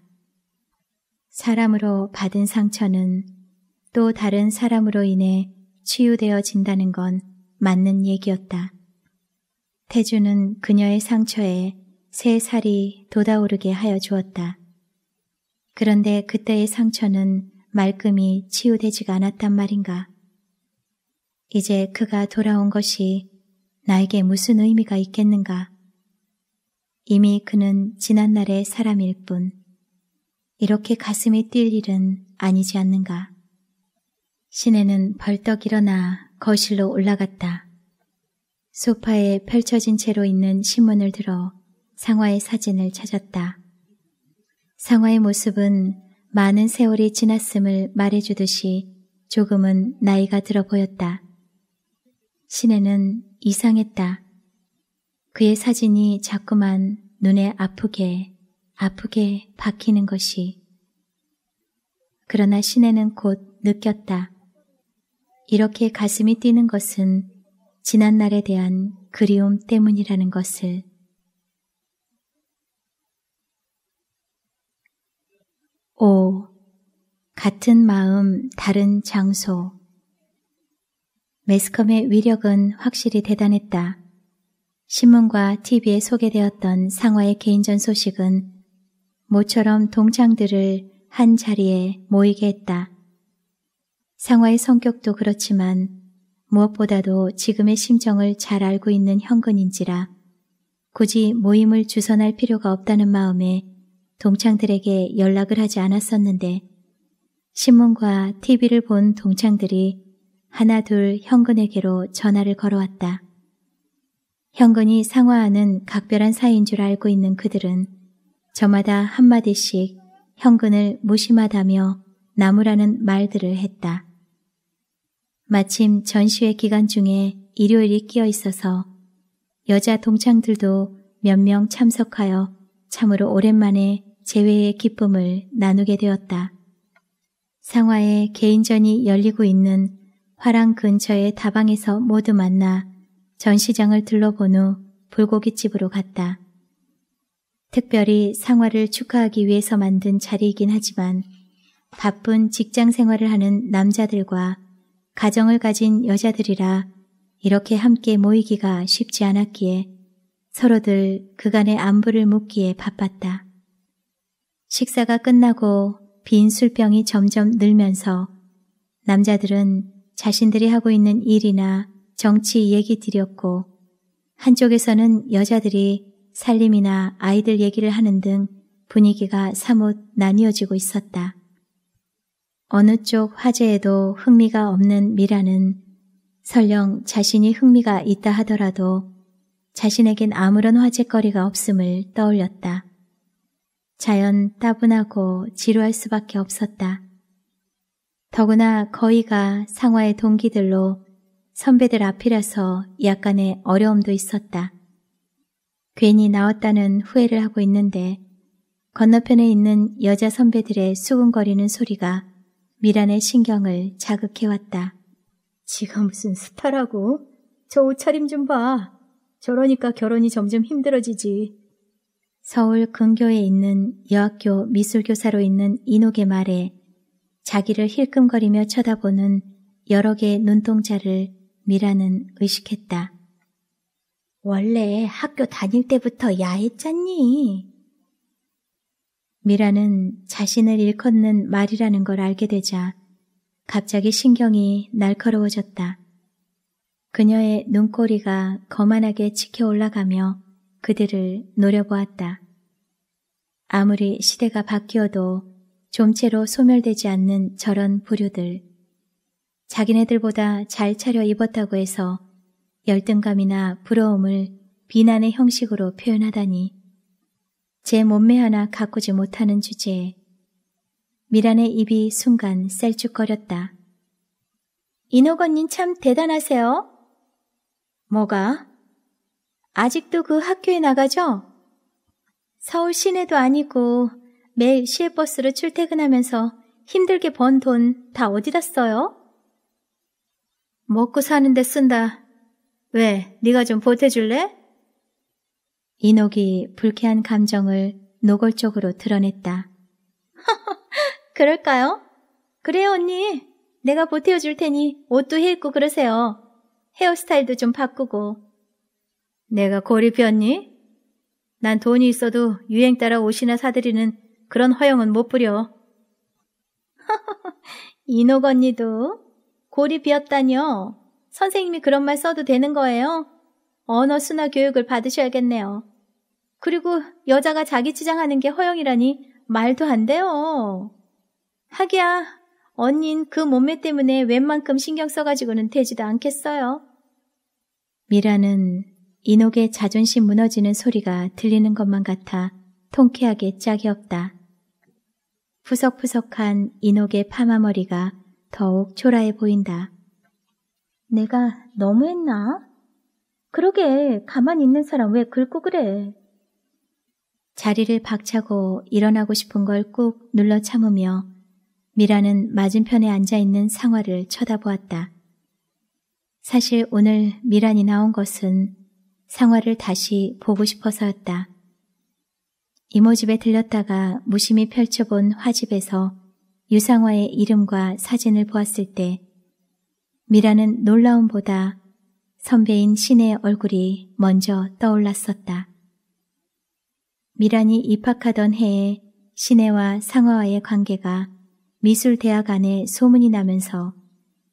사람으로 받은 상처는 또 다른 사람으로 인해 치유되어진다는 건 맞는 얘기였다. 태준은 그녀의 상처에 새 살이 돋아오르게 하여 주었다. 그런데 그때의 상처는 말끔히 치유되지가 않았단 말인가. 이제 그가 돌아온 것이 나에게 무슨 의미가 있겠는가. 이미 그는 지난 날의 사람일 뿐 이렇게 가슴이 뛸 일은 아니지 않는가. 시내는 벌떡 일어나 거실로 올라갔다. 소파에 펼쳐진 채로 있는 신문을 들어 상화의 사진을 찾았다. 상화의 모습은 많은 세월이 지났음을 말해주듯이 조금은 나이가 들어 보였다. 신혜는 이상했다. 그의 사진이 자꾸만 눈에 아프게 아프게 박히는 것이. 그러나 신혜는 곧 느꼈다. 이렇게 가슴이 뛰는 것은 지난날에 대한 그리움 때문이라는 것을. 5. 같은 마음, 다른 장소. 매스컴의 위력은 확실히 대단했다. 신문과 TV에 소개되었던 상화의 개인전 소식은 모처럼 동창들을 한 자리에 모이게 했다. 상화의 성격도 그렇지만 무엇보다도 지금의 심정을 잘 알고 있는 현근인지라 굳이 모임을 주선할 필요가 없다는 마음에 동창들에게 연락을 하지 않았었는데 신문과 TV를 본 동창들이 하나 둘 현근에게로 전화를 걸어왔다. 현근이 상화하는 각별한 사이인 줄 알고 있는 그들은 저마다 한마디씩 현근을 무심하다며 나무라는 말들을 했다. 마침 전시회 기간 중에 일요일이 끼어 있어서 여자 동창들도 몇 명 참석하여 참으로 오랜만에 재회의 기쁨을 나누게 되었다. 상화의 개인전이 열리고 있는 화랑 근처의 다방에서 모두 만나 전시장을 둘러본 후 불고기집으로 갔다. 특별히 상화를 축하하기 위해서 만든 자리이긴 하지만 바쁜 직장 생활을 하는 남자들과 가정을 가진 여자들이라 이렇게 함께 모이기가 쉽지 않았기에 서로들 그간의 안부를 묻기에 바빴다. 식사가 끝나고 빈 술병이 점점 늘면서 남자들은 자신들이 하고 있는 일이나 정치 얘기 드렸고 한쪽에서는 여자들이 살림이나 아이들 얘기를 하는 등 분위기가 사뭇 나뉘어지고 있었다. 어느 쪽 화제에도 흥미가 없는 미라는 설령 자신이 흥미가 있다 하더라도 자신에겐 아무런 화제거리가 없음을 떠올렸다. 자연 따분하고 지루할 수밖에 없었다. 더구나 거의가 상화의 동기들로 선배들 앞이라서 약간의 어려움도 있었다. 괜히 나왔다는 후회를 하고 있는데 건너편에 있는 여자 선배들의 수근거리는 소리가 미란의 신경을 자극해왔다. 지가 무슨 스타라고? 저 옷차림 좀 봐. 저러니까 결혼이 점점 힘들어지지. 서울 근교에 있는 여학교 미술교사로 있는 인옥의 말에 자기를 힐끔거리며 쳐다보는 여러 개의 눈동자를 미라는 의식했다. 원래 학교 다닐 때부터 야했잖니. 미라는 자신을 일컫는 말이라는 걸 알게 되자 갑자기 신경이 날카로워졌다. 그녀의 눈꼬리가 거만하게 치켜 올라가며 그들을 노려보았다. 아무리 시대가 바뀌어도 좀체로 소멸되지 않는 저런 부류들. 자기네들보다 잘 차려 입었다고 해서 열등감이나 부러움을 비난의 형식으로 표현하다니. 제 몸매 하나 가꾸지 못하는 주제에 미란의 입이 순간 셀쭉거렸다. 인옥 건님참 대단하세요. 뭐가? 아직도 그 학교에 나가죠? 서울 시내도 아니고 매일 시외버스로 출퇴근하면서 힘들게 번 돈 다 어디다 써요? 먹고 사는데 쓴다. 왜, 네가 좀 보태줄래? 인옥이 불쾌한 감정을 노골적으로 드러냈다. *laughs* 그럴까요? 그래요, 언니. 내가 보태어줄 테니 옷도 해 입고 그러세요. 헤어스타일도 좀 바꾸고 내가 고립이었니? 난 돈이 있어도 유행 따라 옷이나 사들이는 그런 허영은 못 부려. 인옥 언니도 고립이었다뇨. 선생님이 그런 말 써도 되는 거예요? 언어 순화 교육을 받으셔야겠네요. 그리고 여자가 자기 주장하는 게 허영이라니 말도 안 돼요. 하기야, 언닌 그 몸매 때문에 웬만큼 신경 써가지고는 되지도 않겠어요. 미라는 인옥의 자존심 무너지는 소리가 들리는 것만 같아 통쾌하게 짝이 없다. 푸석푸석한 인옥의 파마머리가 더욱 초라해 보인다. 내가 너무했나? 그러게 가만히 있는 사람 왜 긁고 그래? 자리를 박차고 일어나고 싶은 걸 꾹 눌러 참으며 미라는 맞은편에 앉아있는 상화를 쳐다보았다. 사실 오늘 미란이 나온 것은 상화를 다시 보고 싶어서였다. 이모 집에 들렸다가 무심히 펼쳐본 화집에서 유상화의 이름과 사진을 보았을 때 미라는 놀라움보다 선배인 신의 얼굴이 먼저 떠올랐었다. 미란이 입학하던 해에 신혜와 상화와의 관계가 미술대학 안에 소문이 나면서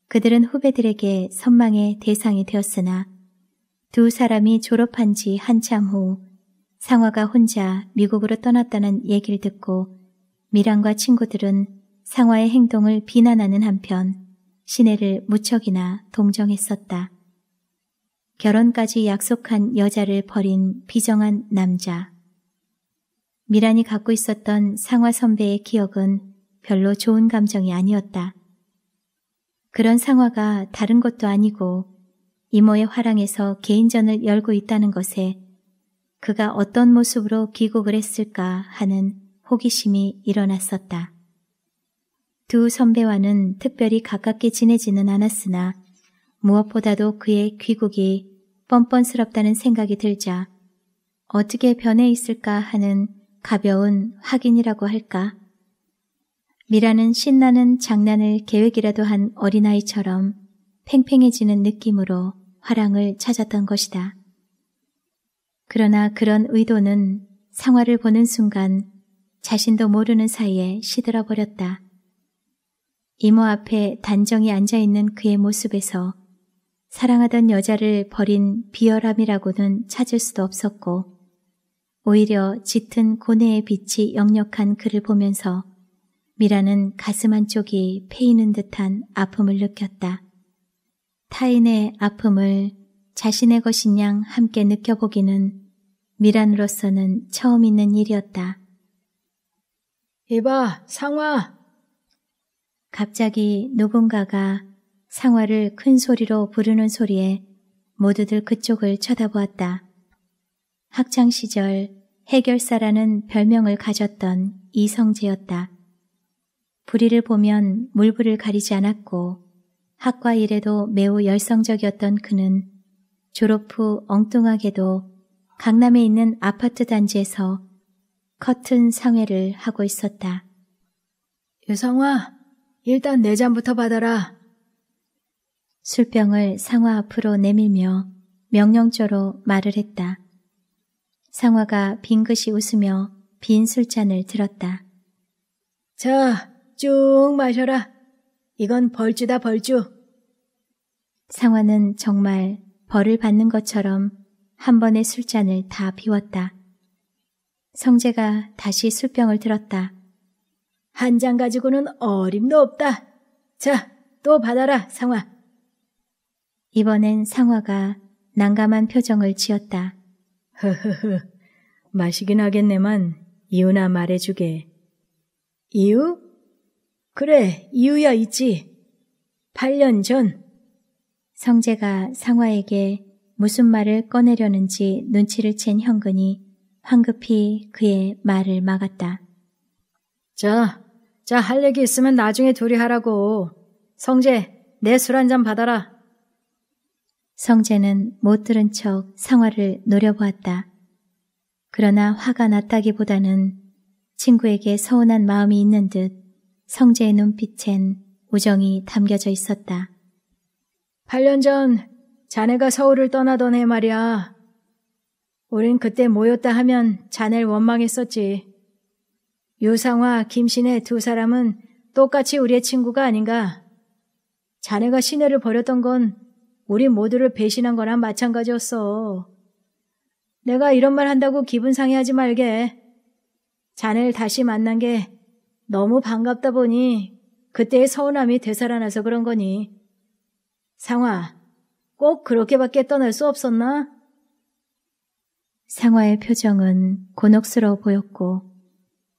그들은 후배들에게 선망의 대상이 되었으나 두 사람이 졸업한 지 한참 후 상화가 혼자 미국으로 떠났다는 얘기를 듣고 미란과 친구들은 상화의 행동을 비난하는 한편 시내를 무척이나 동정했었다. 결혼까지 약속한 여자를 버린 비정한 남자. 미란이 갖고 있었던 상화 선배의 기억은 별로 좋은 감정이 아니었다. 그런 상화가 다른 것도 아니고 이모의 화랑에서 개인전을 열고 있다는 것에 그가 어떤 모습으로 귀국을 했을까 하는 호기심이 일어났었다. 두 선배와는 특별히 가깝게 지내지는 않았으나 무엇보다도 그의 귀국이 뻔뻔스럽다는 생각이 들자 어떻게 변해 있을까 하는 가벼운 확인이라고 할까? 미라는 신나는 장난을 계획이라도 한 어린아이처럼 팽팽해지는 느낌으로 화랑을 찾았던 것이다. 그러나 그런 의도는 상화를 보는 순간 자신도 모르는 사이에 시들어 버렸다. 이모 앞에 단정히 앉아 있는 그의 모습에서 사랑하던 여자를 버린 비열함이라고는 찾을 수도 없었고, 오히려 짙은 고뇌의 빛이 역력한 그를 보면서 미라는 가슴 한쪽이 패이는 듯한 아픔을 느꼈다. 타인의 아픔을 자신의 것인 양 함께 느껴보기는 미란으로서는 처음 있는 일이었다. 이봐, 상화! 갑자기 누군가가 상화를 큰 소리로 부르는 소리에 모두들 그쪽을 쳐다보았다. 학창 시절 해결사라는 별명을 가졌던 이성재였다. 불의를 보면 물불을 가리지 않았고 학과 일에도 매우 열성적이었던 그는 졸업 후 엉뚱하게도 강남에 있는 아파트 단지에서 커튼 상회를 하고 있었다. 유성화, 일단 내 잔부터 받아라. 술병을 상화 앞으로 내밀며 명령조로 말을 했다. 상화가 빙긋이 웃으며 빈 술잔을 들었다. 자, 쭉 마셔라. 이건 벌주다 벌주. 상화는 정말 벌을 받는 것처럼 한 번의 술잔을 다 비웠다. 성재가 다시 술병을 들었다. 한 잔 가지고는 어림도 없다. 자, 또 받아라, 상화. 이번엔 상화가 난감한 표정을 지었다. 허허허, 마시긴 하겠네만 이유나 말해주게. 이유? 그래, 이유야 있지. 8년 전. 성재가 상화에게 무슨 말을 꺼내려는지 눈치를 챈 현근이 황급히 그의 말을 막았다. 자, 자, 할 얘기 있으면 나중에 둘이 하라고. 성재, 내 술 한 잔 받아라. 성재는 못 들은 척 상화를 노려보았다. 그러나 화가 났다기보다는 친구에게 서운한 마음이 있는 듯 성재의 눈빛엔 우정이 담겨져 있었다. 8년 전 자네가 서울을 떠나던 해 말이야. 우린 그때 모였다 하면 자네를 원망했었지. 유상화, 김신혜 두 사람은 똑같이 우리의 친구가 아닌가. 자네가 신혜를 버렸던 건 우리 모두를 배신한 거랑 마찬가지였어. 내가 이런 말 한다고 기분 상해하지 말게. 자네를 다시 만난 게 너무 반갑다 보니 그때의 서운함이 되살아나서 그런 거니. 상화, 꼭 그렇게밖에 떠날 수 없었나? 상화의 표정은 곤혹스러워 보였고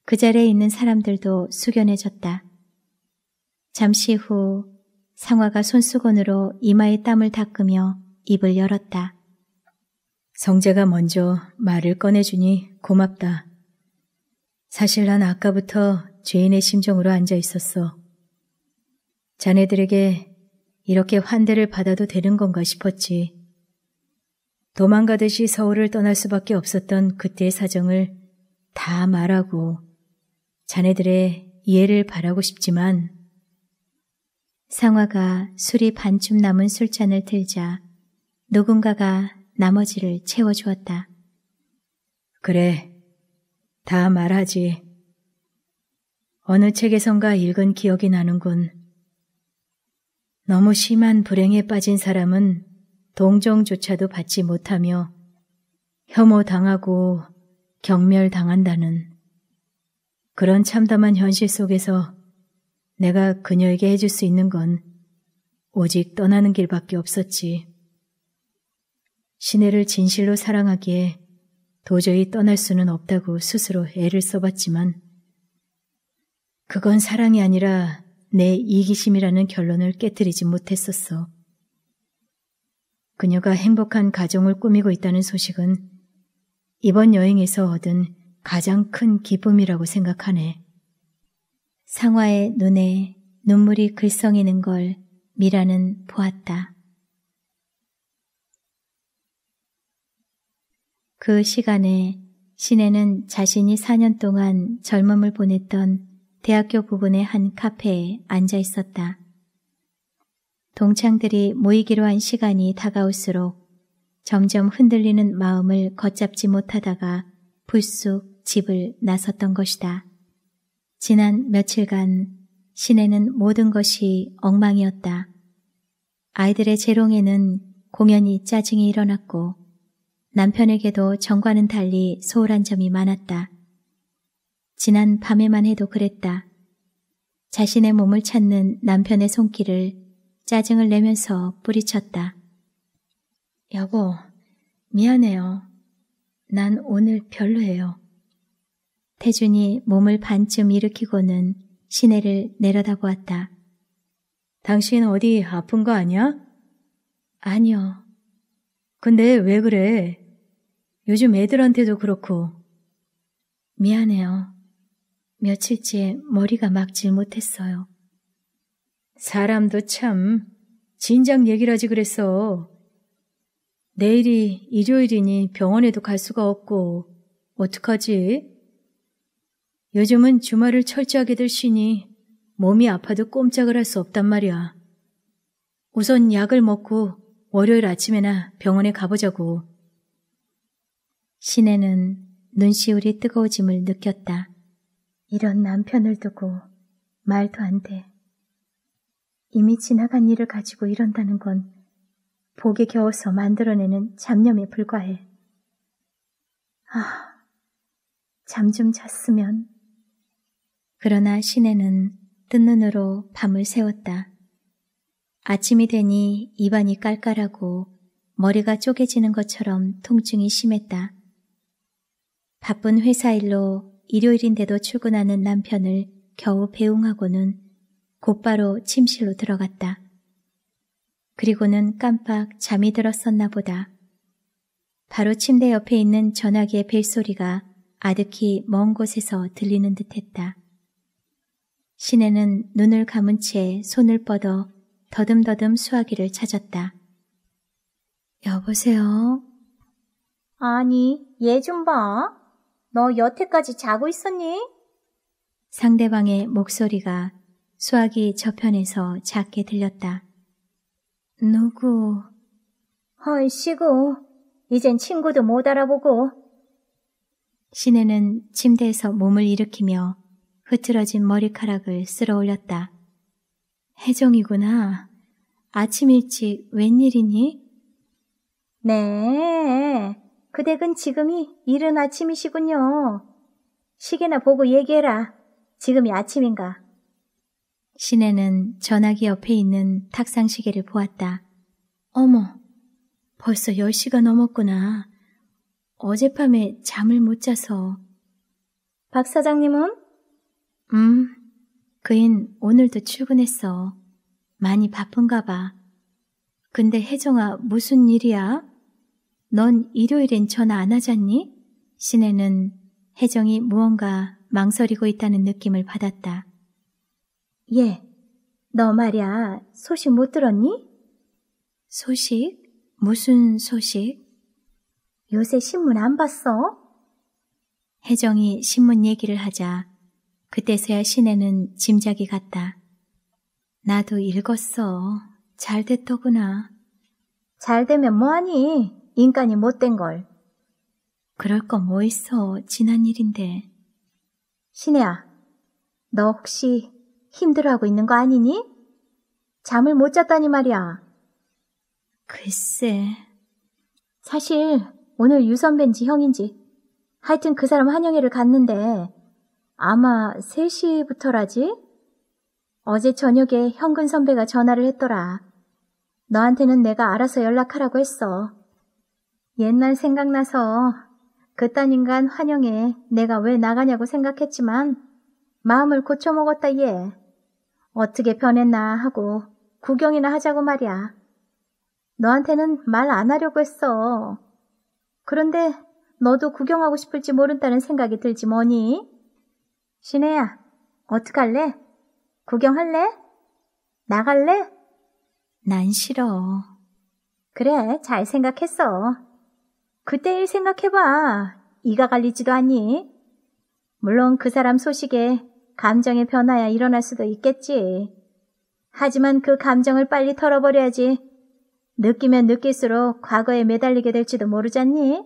그 자리에 있는 사람들도 숙연해졌다. 잠시 후 상화가 손수건으로 이마에 땀을 닦으며 입을 열었다. 성재가 먼저 말을 꺼내주니 고맙다. 사실 난 아까부터 죄인의 심정으로 앉아 있었어. 자네들에게 이렇게 환대를 받아도 되는 건가 싶었지. 도망가듯이 서울을 떠날 수밖에 없었던 그때의 사정을 다 말하고 자네들의 이해를 바라고 싶지만 상화가 술이 반쯤 남은 술잔을 들자 누군가가 나머지를 채워주었다. 그래, 다 말하지. 어느 책에선가 읽은 기억이 나는군. 너무 심한 불행에 빠진 사람은 동정조차도 받지 못하며 혐오당하고 경멸당한다는 그런 참담한 현실 속에서 내가 그녀에게 해줄 수 있는 건 오직 떠나는 길밖에 없었지. 시내를 진실로 사랑하기에 도저히 떠날 수는 없다고 스스로 애를 써봤지만 그건 사랑이 아니라 내 이기심이라는 결론을 깨뜨리지 못했었어. 그녀가 행복한 가정을 꾸미고 있다는 소식은 이번 여행에서 얻은 가장 큰 기쁨이라고 생각하네. 상화의 눈에 눈물이 글썽이는 걸 미라는 보았다. 그 시간에 시내는 자신이 4년 동안 젊음을 보냈던 대학교 부근의 한 카페에 앉아 있었다. 동창들이 모이기로 한 시간이 다가올수록 점점 흔들리는 마음을 걷잡지 못하다가 불쑥 집을 나섰던 것이다. 지난 며칠간 시내는 모든 것이 엉망이었다. 아이들의 재롱에는 공연이 짜증이 일어났고 남편에게도 정과는 달리 소홀한 점이 많았다. 지난 밤에만 해도 그랬다. 자신의 몸을 찾는 남편의 손길을 짜증을 내면서 뿌리쳤다. 여보, 미안해요. 난 오늘 별로예요. 태준이 몸을 반쯤 일으키고는 시내를 내려다보았다. 당신 어디 아픈 거 아니야? 아니요. 근데 왜 그래? 요즘 애들한테도 그렇고. 미안해요. 며칠째 머리가 막질 못했어요. 사람도 참 진작 얘기를 하지 그랬어. 내일이 일요일이니 병원에도 갈 수가 없고 어떡하지? 요즘은 주말을 철저하게들 쉬니 몸이 아파도 꼼짝을 할 수 없단 말이야. 우선 약을 먹고 월요일 아침에나 병원에 가보자고. 시내는 눈시울이 뜨거워짐을 느꼈다. 이런 남편을 두고 말도 안 돼. 이미 지나간 일을 가지고 이런다는 건 복에 겨워서 만들어내는 잡념에 불과해. 아, 잠 좀 잤으면. 그러나 시내는 뜬 눈으로 밤을 새웠다. 아침이 되니 입안이 깔깔하고 머리가 쪼개지는 것처럼 통증이 심했다. 바쁜 회사 일로 일요일인데도 출근하는 남편을 겨우 배웅하고는 곧바로 침실로 들어갔다. 그리고는 깜빡 잠이 들었었나 보다. 바로 침대 옆에 있는 전화기의 벨소리가 아득히 먼 곳에서 들리는 듯했다. 시내는 눈을 감은 채 손을 뻗어 더듬더듬 수화기를 찾았다. 여보세요? 아니, 얘 좀 봐. 너 여태까지 자고 있었니? 상대방의 목소리가 수학이 저편에서 작게 들렸다. 누구? 헐시고, 이젠 친구도 못 알아보고. 시내는 침대에서 몸을 일으키며 흐트러진 머리카락을 쓸어 올렸다. 혜정이구나. 아침 일찍 웬일이니? 네. 그 댁은 지금이 이른 아침이시군요. 시계나 보고 얘기해라. 지금이 아침인가? 시내는 전화기 옆에 있는 탁상 시계를 보았다. 어머, 벌써 10시가 넘었구나. 어젯밤에 잠을 못 자서. 박 사장님은? 음, 그인 오늘도 출근했어. 많이 바쁜가 봐. 근데 혜정아, 무슨 일이야? 넌 일요일엔 전화 안 하잖니? 시내는 혜정이 무언가 망설이고 있다는 느낌을 받았다. 예, 너 말야 소식 못 들었니? 소식? 무슨 소식? 요새 신문 안 봤어? 혜정이 신문 얘기를 하자 그때서야 시내는 짐작이 갔다. 나도 읽었어. 잘 됐더구나. 잘 되면 뭐하니? 인간이 못된 걸. 그럴 거 뭐 있어. 지난 일인데. 신혜야, 너 혹시 힘들어하고 있는 거 아니니? 잠을 못 잤다니 말이야. 글쎄. 사실 오늘 유선배인지 형인지 하여튼 그 사람 한영애를 갔는데 아마 3시부터라지? 어제 저녁에 현근 선배가 전화를 했더라. 너한테는 내가 알아서 연락하라고 했어. 옛날 생각나서 그딴 인간 환영에 내가 왜 나가냐고 생각했지만 마음을 고쳐먹었다 얘. 어떻게 변했나 하고 구경이나 하자고 말이야. 너한테는 말 안 하려고 했어. 그런데 너도 구경하고 싶을지 모른다는 생각이 들지 뭐니? 신혜야, 어떡할래? 구경할래? 나갈래? 난 싫어. 그래, 잘 생각했어. 그때 일 생각해봐. 이가 갈리지도 않니? 물론 그 사람 소식에 감정의 변화야 일어날 수도 있겠지. 하지만 그 감정을 빨리 털어버려야지. 느끼면 느낄수록 과거에 매달리게 될지도 모르잖니?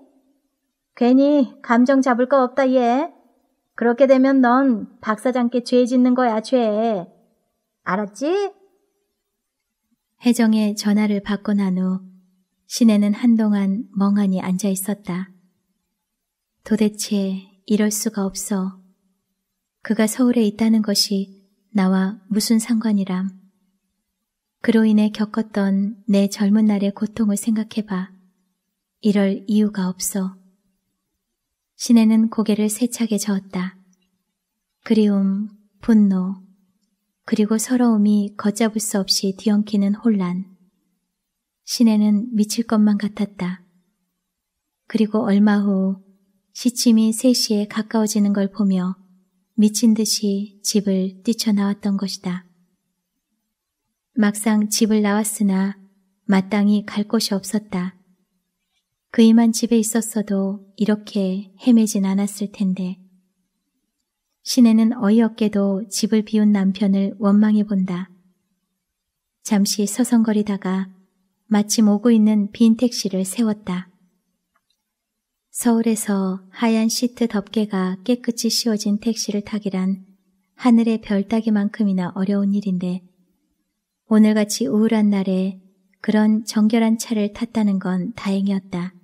괜히 감정 잡을 거 없다 얘. 그렇게 되면 넌 박사장께 죄 짓는 거야 죄. 알았지? 혜정의 전화를 받고 난후 시내는 한동안 멍하니 앉아 있었다. 도대체 이럴 수가 없어. 그가 서울에 있다는 것이 나와 무슨 상관이람. 그로 인해 겪었던 내 젊은 날의 고통을 생각해봐. 이럴 이유가 없어. 시내는 고개를 세차게 저었다. 그리움, 분노, 그리고 서러움이 걷잡을 수 없이 뒤엉키는 혼란. 시내는 미칠 것만 같았다. 그리고 얼마 후 시침이 3시에 가까워지는 걸 보며 미친 듯이 집을 뛰쳐나왔던 것이다. 막상 집을 나왔으나 마땅히 갈 곳이 없었다. 그이만 집에 있었어도 이렇게 헤매진 않았을 텐데. 시내는 어이없게도 집을 비운 남편을 원망해 본다. 잠시 서성거리다가 마침 오고 있는 빈 택시를 세웠다. 서울에서 하얀 시트 덮개가 깨끗이 씌워진 택시를 타기란 하늘의 별 따기만큼이나 어려운 일인데 오늘같이 우울한 날에 그런 정결한 차를 탔다는 건 다행이었다.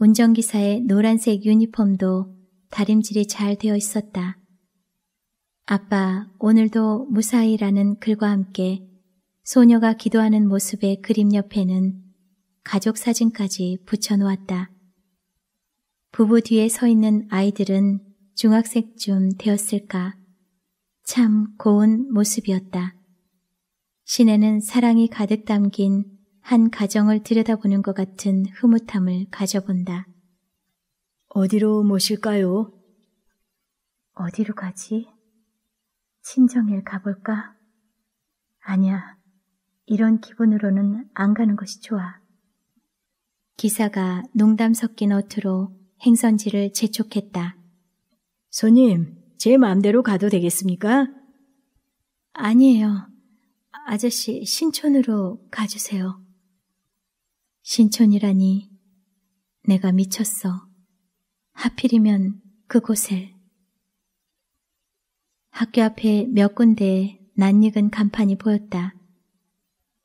운전기사의 노란색 유니폼도 다림질이 잘 되어 있었다. 아빠, 오늘도 무사히라는 글과 함께 소녀가 기도하는 모습의 그림 옆에는 가족 사진까지 붙여놓았다. 부부 뒤에 서 있는 아이들은 중학생쯤 되었을까. 참 고운 모습이었다. 시내는 사랑이 가득 담긴 한 가정을 들여다보는 것 같은 흐뭇함을 가져본다. 어디로 모실까요? 어디로 가지? 친정에 가볼까? 아니야. 이런 기분으로는 안 가는 것이 좋아. 기사가 농담 섞인 어투로 행선지를 재촉했다. 손님, 제 마음대로 가도 되겠습니까? 아니에요. 아저씨, 신촌으로 가주세요. 신촌이라니, 내가 미쳤어. 하필이면 그곳에. 학교 앞에 몇 군데 낯익은 간판이 보였다.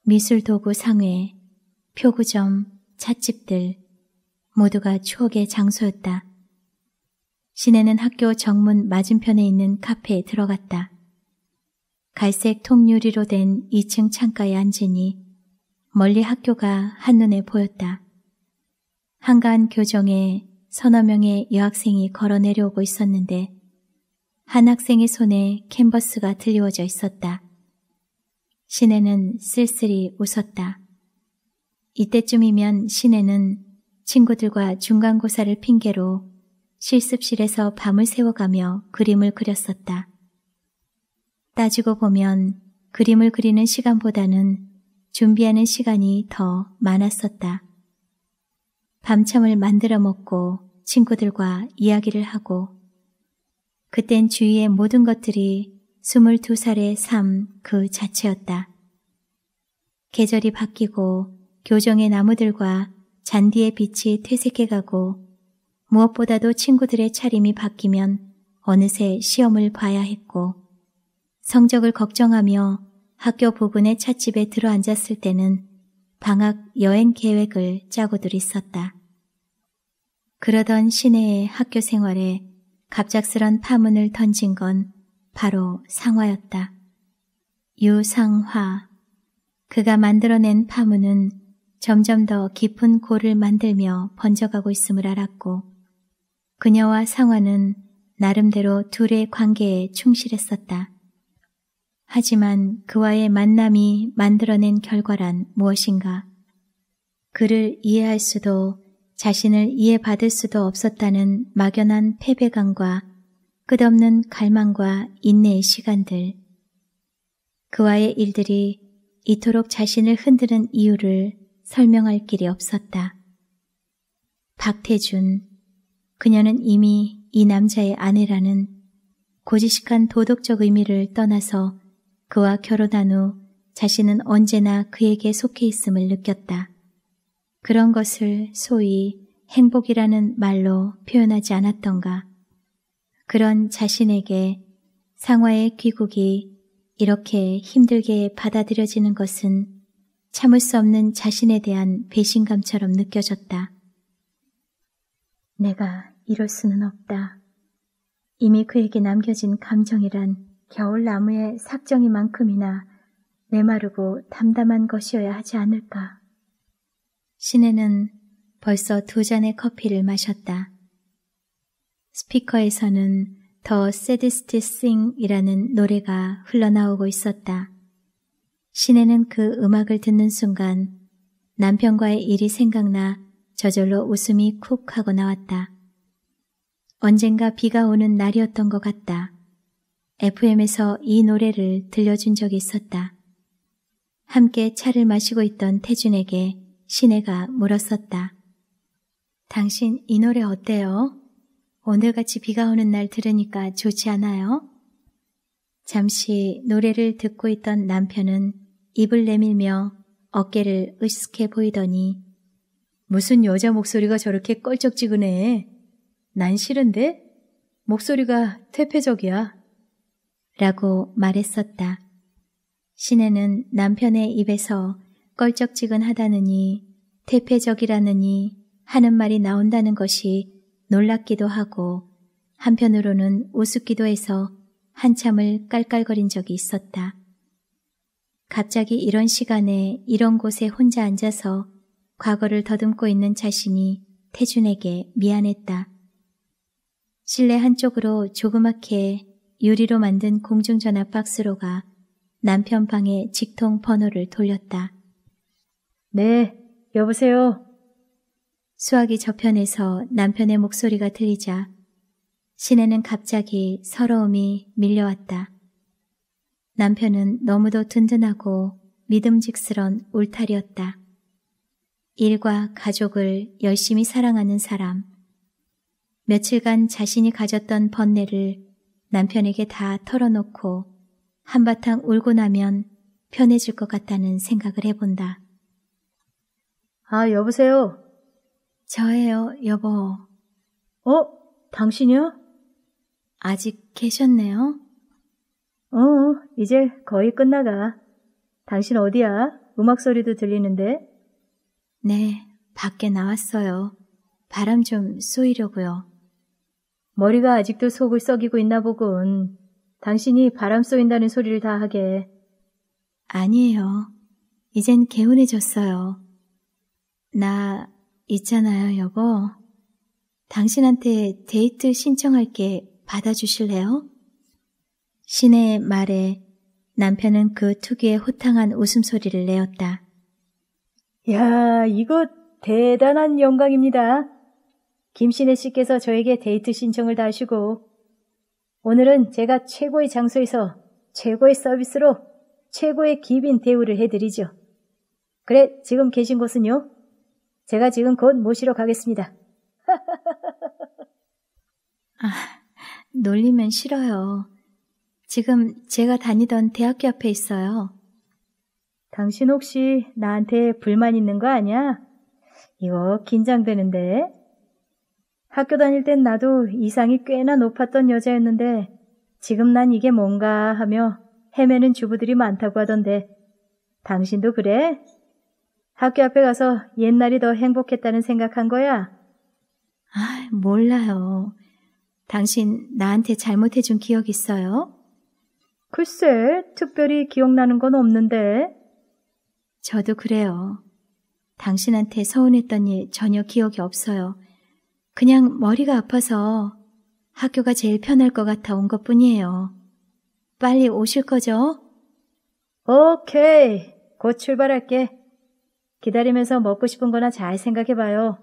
미술도구 상회, 표구점, 찻집들 모두가 추억의 장소였다. 시내는 학교 정문 맞은편에 있는 카페에 들어갔다. 갈색 통유리로 된 2층 창가에 앉으니 멀리 학교가 한눈에 보였다. 한가한 교정에 서너 명의 여학생이 걸어 내려오고 있었는데 한 학생의 손에 캔버스가 들리워져 있었다. 시내는 쓸쓸히 웃었다. 이때쯤이면 시내는 친구들과 중간고사를 핑계로 실습실에서 밤을 새워가며 그림을 그렸었다. 따지고 보면 그림을 그리는 시간보다는 준비하는 시간이 더 많았었다. 밤참을 만들어 먹고 친구들과 이야기를 하고 그땐 주위의 모든 것들이 22살의 삶 그 자체였다. 계절이 바뀌고 교정의 나무들과 잔디의 빛이 퇴색해가고 무엇보다도 친구들의 차림이 바뀌면 어느새 시험을 봐야 했고 성적을 걱정하며 학교 부근의 찻집에 들어앉았을 때는 방학 여행 계획을 짜고들 있었다. 그러던 시내의 학교 생활에 갑작스런 파문을 던진 건 바로 상화였다. 유상화. 그가 만들어낸 파문은 점점 더 깊은 골을 만들며 번져가고 있음을 알았고 그녀와 상화는 나름대로 둘의 관계에 충실했었다. 하지만 그와의 만남이 만들어낸 결과란 무엇인가? 그를 이해할 수도 자신을 이해받을 수도 없었다는 막연한 패배감과 끝없는 갈망과 인내의 시간들, 그와의 일들이 이토록 자신을 흔드는 이유를 설명할 길이 없었다. 박태준, 그녀는 이미 이 남자의 아내라는 고지식한 도덕적 의미를 떠나서 그와 결혼한 후 자신은 언제나 그에게 속해 있음을 느꼈다. 그런 것을 소위 행복이라는 말로 표현하지 않았던가. 그런 자신에게 상화의 귀국이 이렇게 힘들게 받아들여지는 것은 참을 수 없는 자신에 대한 배신감처럼 느껴졌다. 내가 이럴 수는 없다. 이미 그에게 남겨진 감정이란 겨울 나무의 삭정이만큼이나 메마르고 담담한 것이어야 하지 않을까. 시내는 벌써 두 잔의 커피를 마셨다. 스피커에서는 더세디스티 싱이라는 노래가 흘러나오고 있었다. 시내는 그 음악을 듣는 순간 남편과의 일이 생각나 저절로 웃음이 쿡 하고 나왔다. 언젠가 비가 오는 날이었던 것 같다. FM에서 이 노래를 들려준 적이 있었다. 함께 차를 마시고 있던 태준에게 시내가 물었었다. 당신 이 노래 어때요? 오늘같이 비가 오는 날 들으니까 좋지 않아요? 잠시 노래를 듣고 있던 남편은 입을 내밀며 어깨를 으쓱해 보이더니 무슨 여자 목소리가 저렇게 껄쩍지근해. 난 싫은데? 목소리가 퇴폐적이야. 라고 말했었다. 시내는 남편의 입에서 껄쩍지근하다느니 퇴폐적이라느니 하는 말이 나온다는 것이 놀랍기도 하고 한편으로는 우습기도 해서 한참을 깔깔거린 적이 있었다. 갑자기 이런 시간에 이런 곳에 혼자 앉아서 과거를 더듬고 있는 자신이 태준에게 미안했다. 실내 한쪽으로 조그맣게 유리로 만든 공중전화 박스로가 남편 방에 직통 번호를 돌렸다. 네, 여보세요. 수학이 저편에서 남편의 목소리가 들리자 시내는 갑자기 서러움이 밀려왔다. 남편은 너무도 든든하고 믿음직스런 울타리였다. 일과 가족을 열심히 사랑하는 사람. 며칠간 자신이 가졌던 번뇌를 남편에게 다 털어놓고 한바탕 울고 나면 편해질 것 같다는 생각을 해본다. 아, 여보세요. 저예요, 여보. 어? 당신이요? 아직 계셨네요? 어, 이제 거의 끝나가. 당신 어디야? 음악 소리도 들리는데? 네, 밖에 나왔어요. 바람 좀 쏘이려고요. 머리가 아직도 속을 썩이고 있나 보군. 당신이 바람 쏘인다는 소리를 다 하게. 아니에요. 이젠 개운해졌어요. 나 있잖아요, 여보. 당신한테 데이트 신청할 게 받아주실래요? 신의 말에 남편은 그 특유의 호탕한 웃음소리를 내었다. 야, 이거 대단한 영광입니다. 김신혜 씨께서 저에게 데이트 신청을 다 하시고 오늘은 제가 최고의 장소에서 최고의 서비스로 최고의 기빈 대우를 해드리죠. 그래, 지금 계신 곳은요? 제가 지금 곧 모시러 가겠습니다. *laughs* 아, 놀리면 싫어요. 지금 제가 다니던 대학교 앞에 있어요. 당신 혹시 나한테 불만 있는 거 아니야? 이거 긴장되는데. 학교 다닐 땐 나도 이상이 꽤나 높았던 여자였는데 지금 난 이게 뭔가 하며 헤매는 주부들이 많다고 하던데 당신도 그래? 학교 앞에 가서 옛날이 더 행복했다는 생각한 거야? 아, 몰라요. 당신 나한테 잘못해준 기억 있어요? 글쎄, 특별히 기억나는 건 없는데. 저도 그래요. 당신한테 서운했던 일 전혀 기억이 없어요. 그냥 머리가 아파서 학교가 제일 편할 것 같아 온 것 뿐이에요. 빨리 오실 거죠? 오케이. 곧 출발할게. 기다리면서 먹고 싶은 거나 잘 생각해봐요.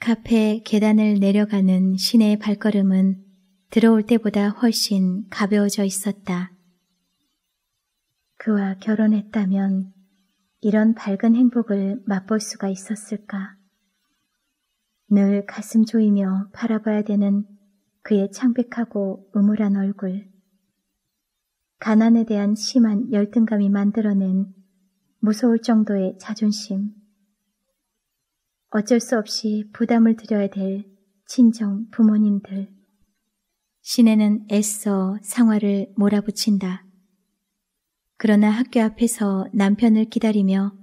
카페 계단을 내려가는 신의 발걸음은 들어올 때보다 훨씬 가벼워져 있었다. 그와 결혼했다면 이런 밝은 행복을 맛볼 수가 있었을까? 늘 가슴 조이며 바라봐야 되는 그의 창백하고 우물한 얼굴. 가난에 대한 심한 열등감이 만들어낸 무서울 정도의 자존심. 어쩔 수 없이 부담을 드려야 될 친정 부모님들. 시내는 애써 상화를 몰아붙인다. 그러나 학교 앞에서 남편을 기다리며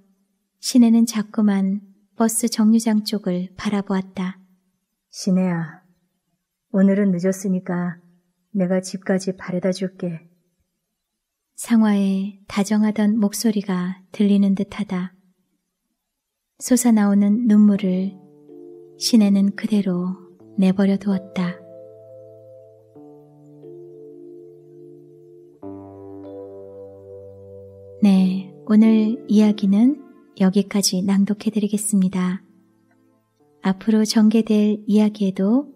시내는 자꾸만 버스 정류장 쪽을 바라보았다. 시내야, 오늘은 늦었으니까 내가 집까지 바래다 줄게. 상화에 다정하던 목소리가 들리는 듯하다. 솟아 나오는 눈물을 시내는 그대로 내버려 두었다. 네, 오늘 이야기는 여기까지 낭독해드리겠습니다. 앞으로 전개될 이야기에도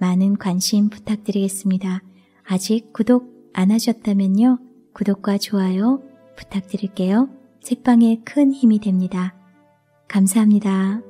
많은 관심 부탁드리겠습니다. 아직 구독 안 하셨다면요. 구독과 좋아요 부탁드릴게요. 책방에 큰 힘이 됩니다. 감사합니다.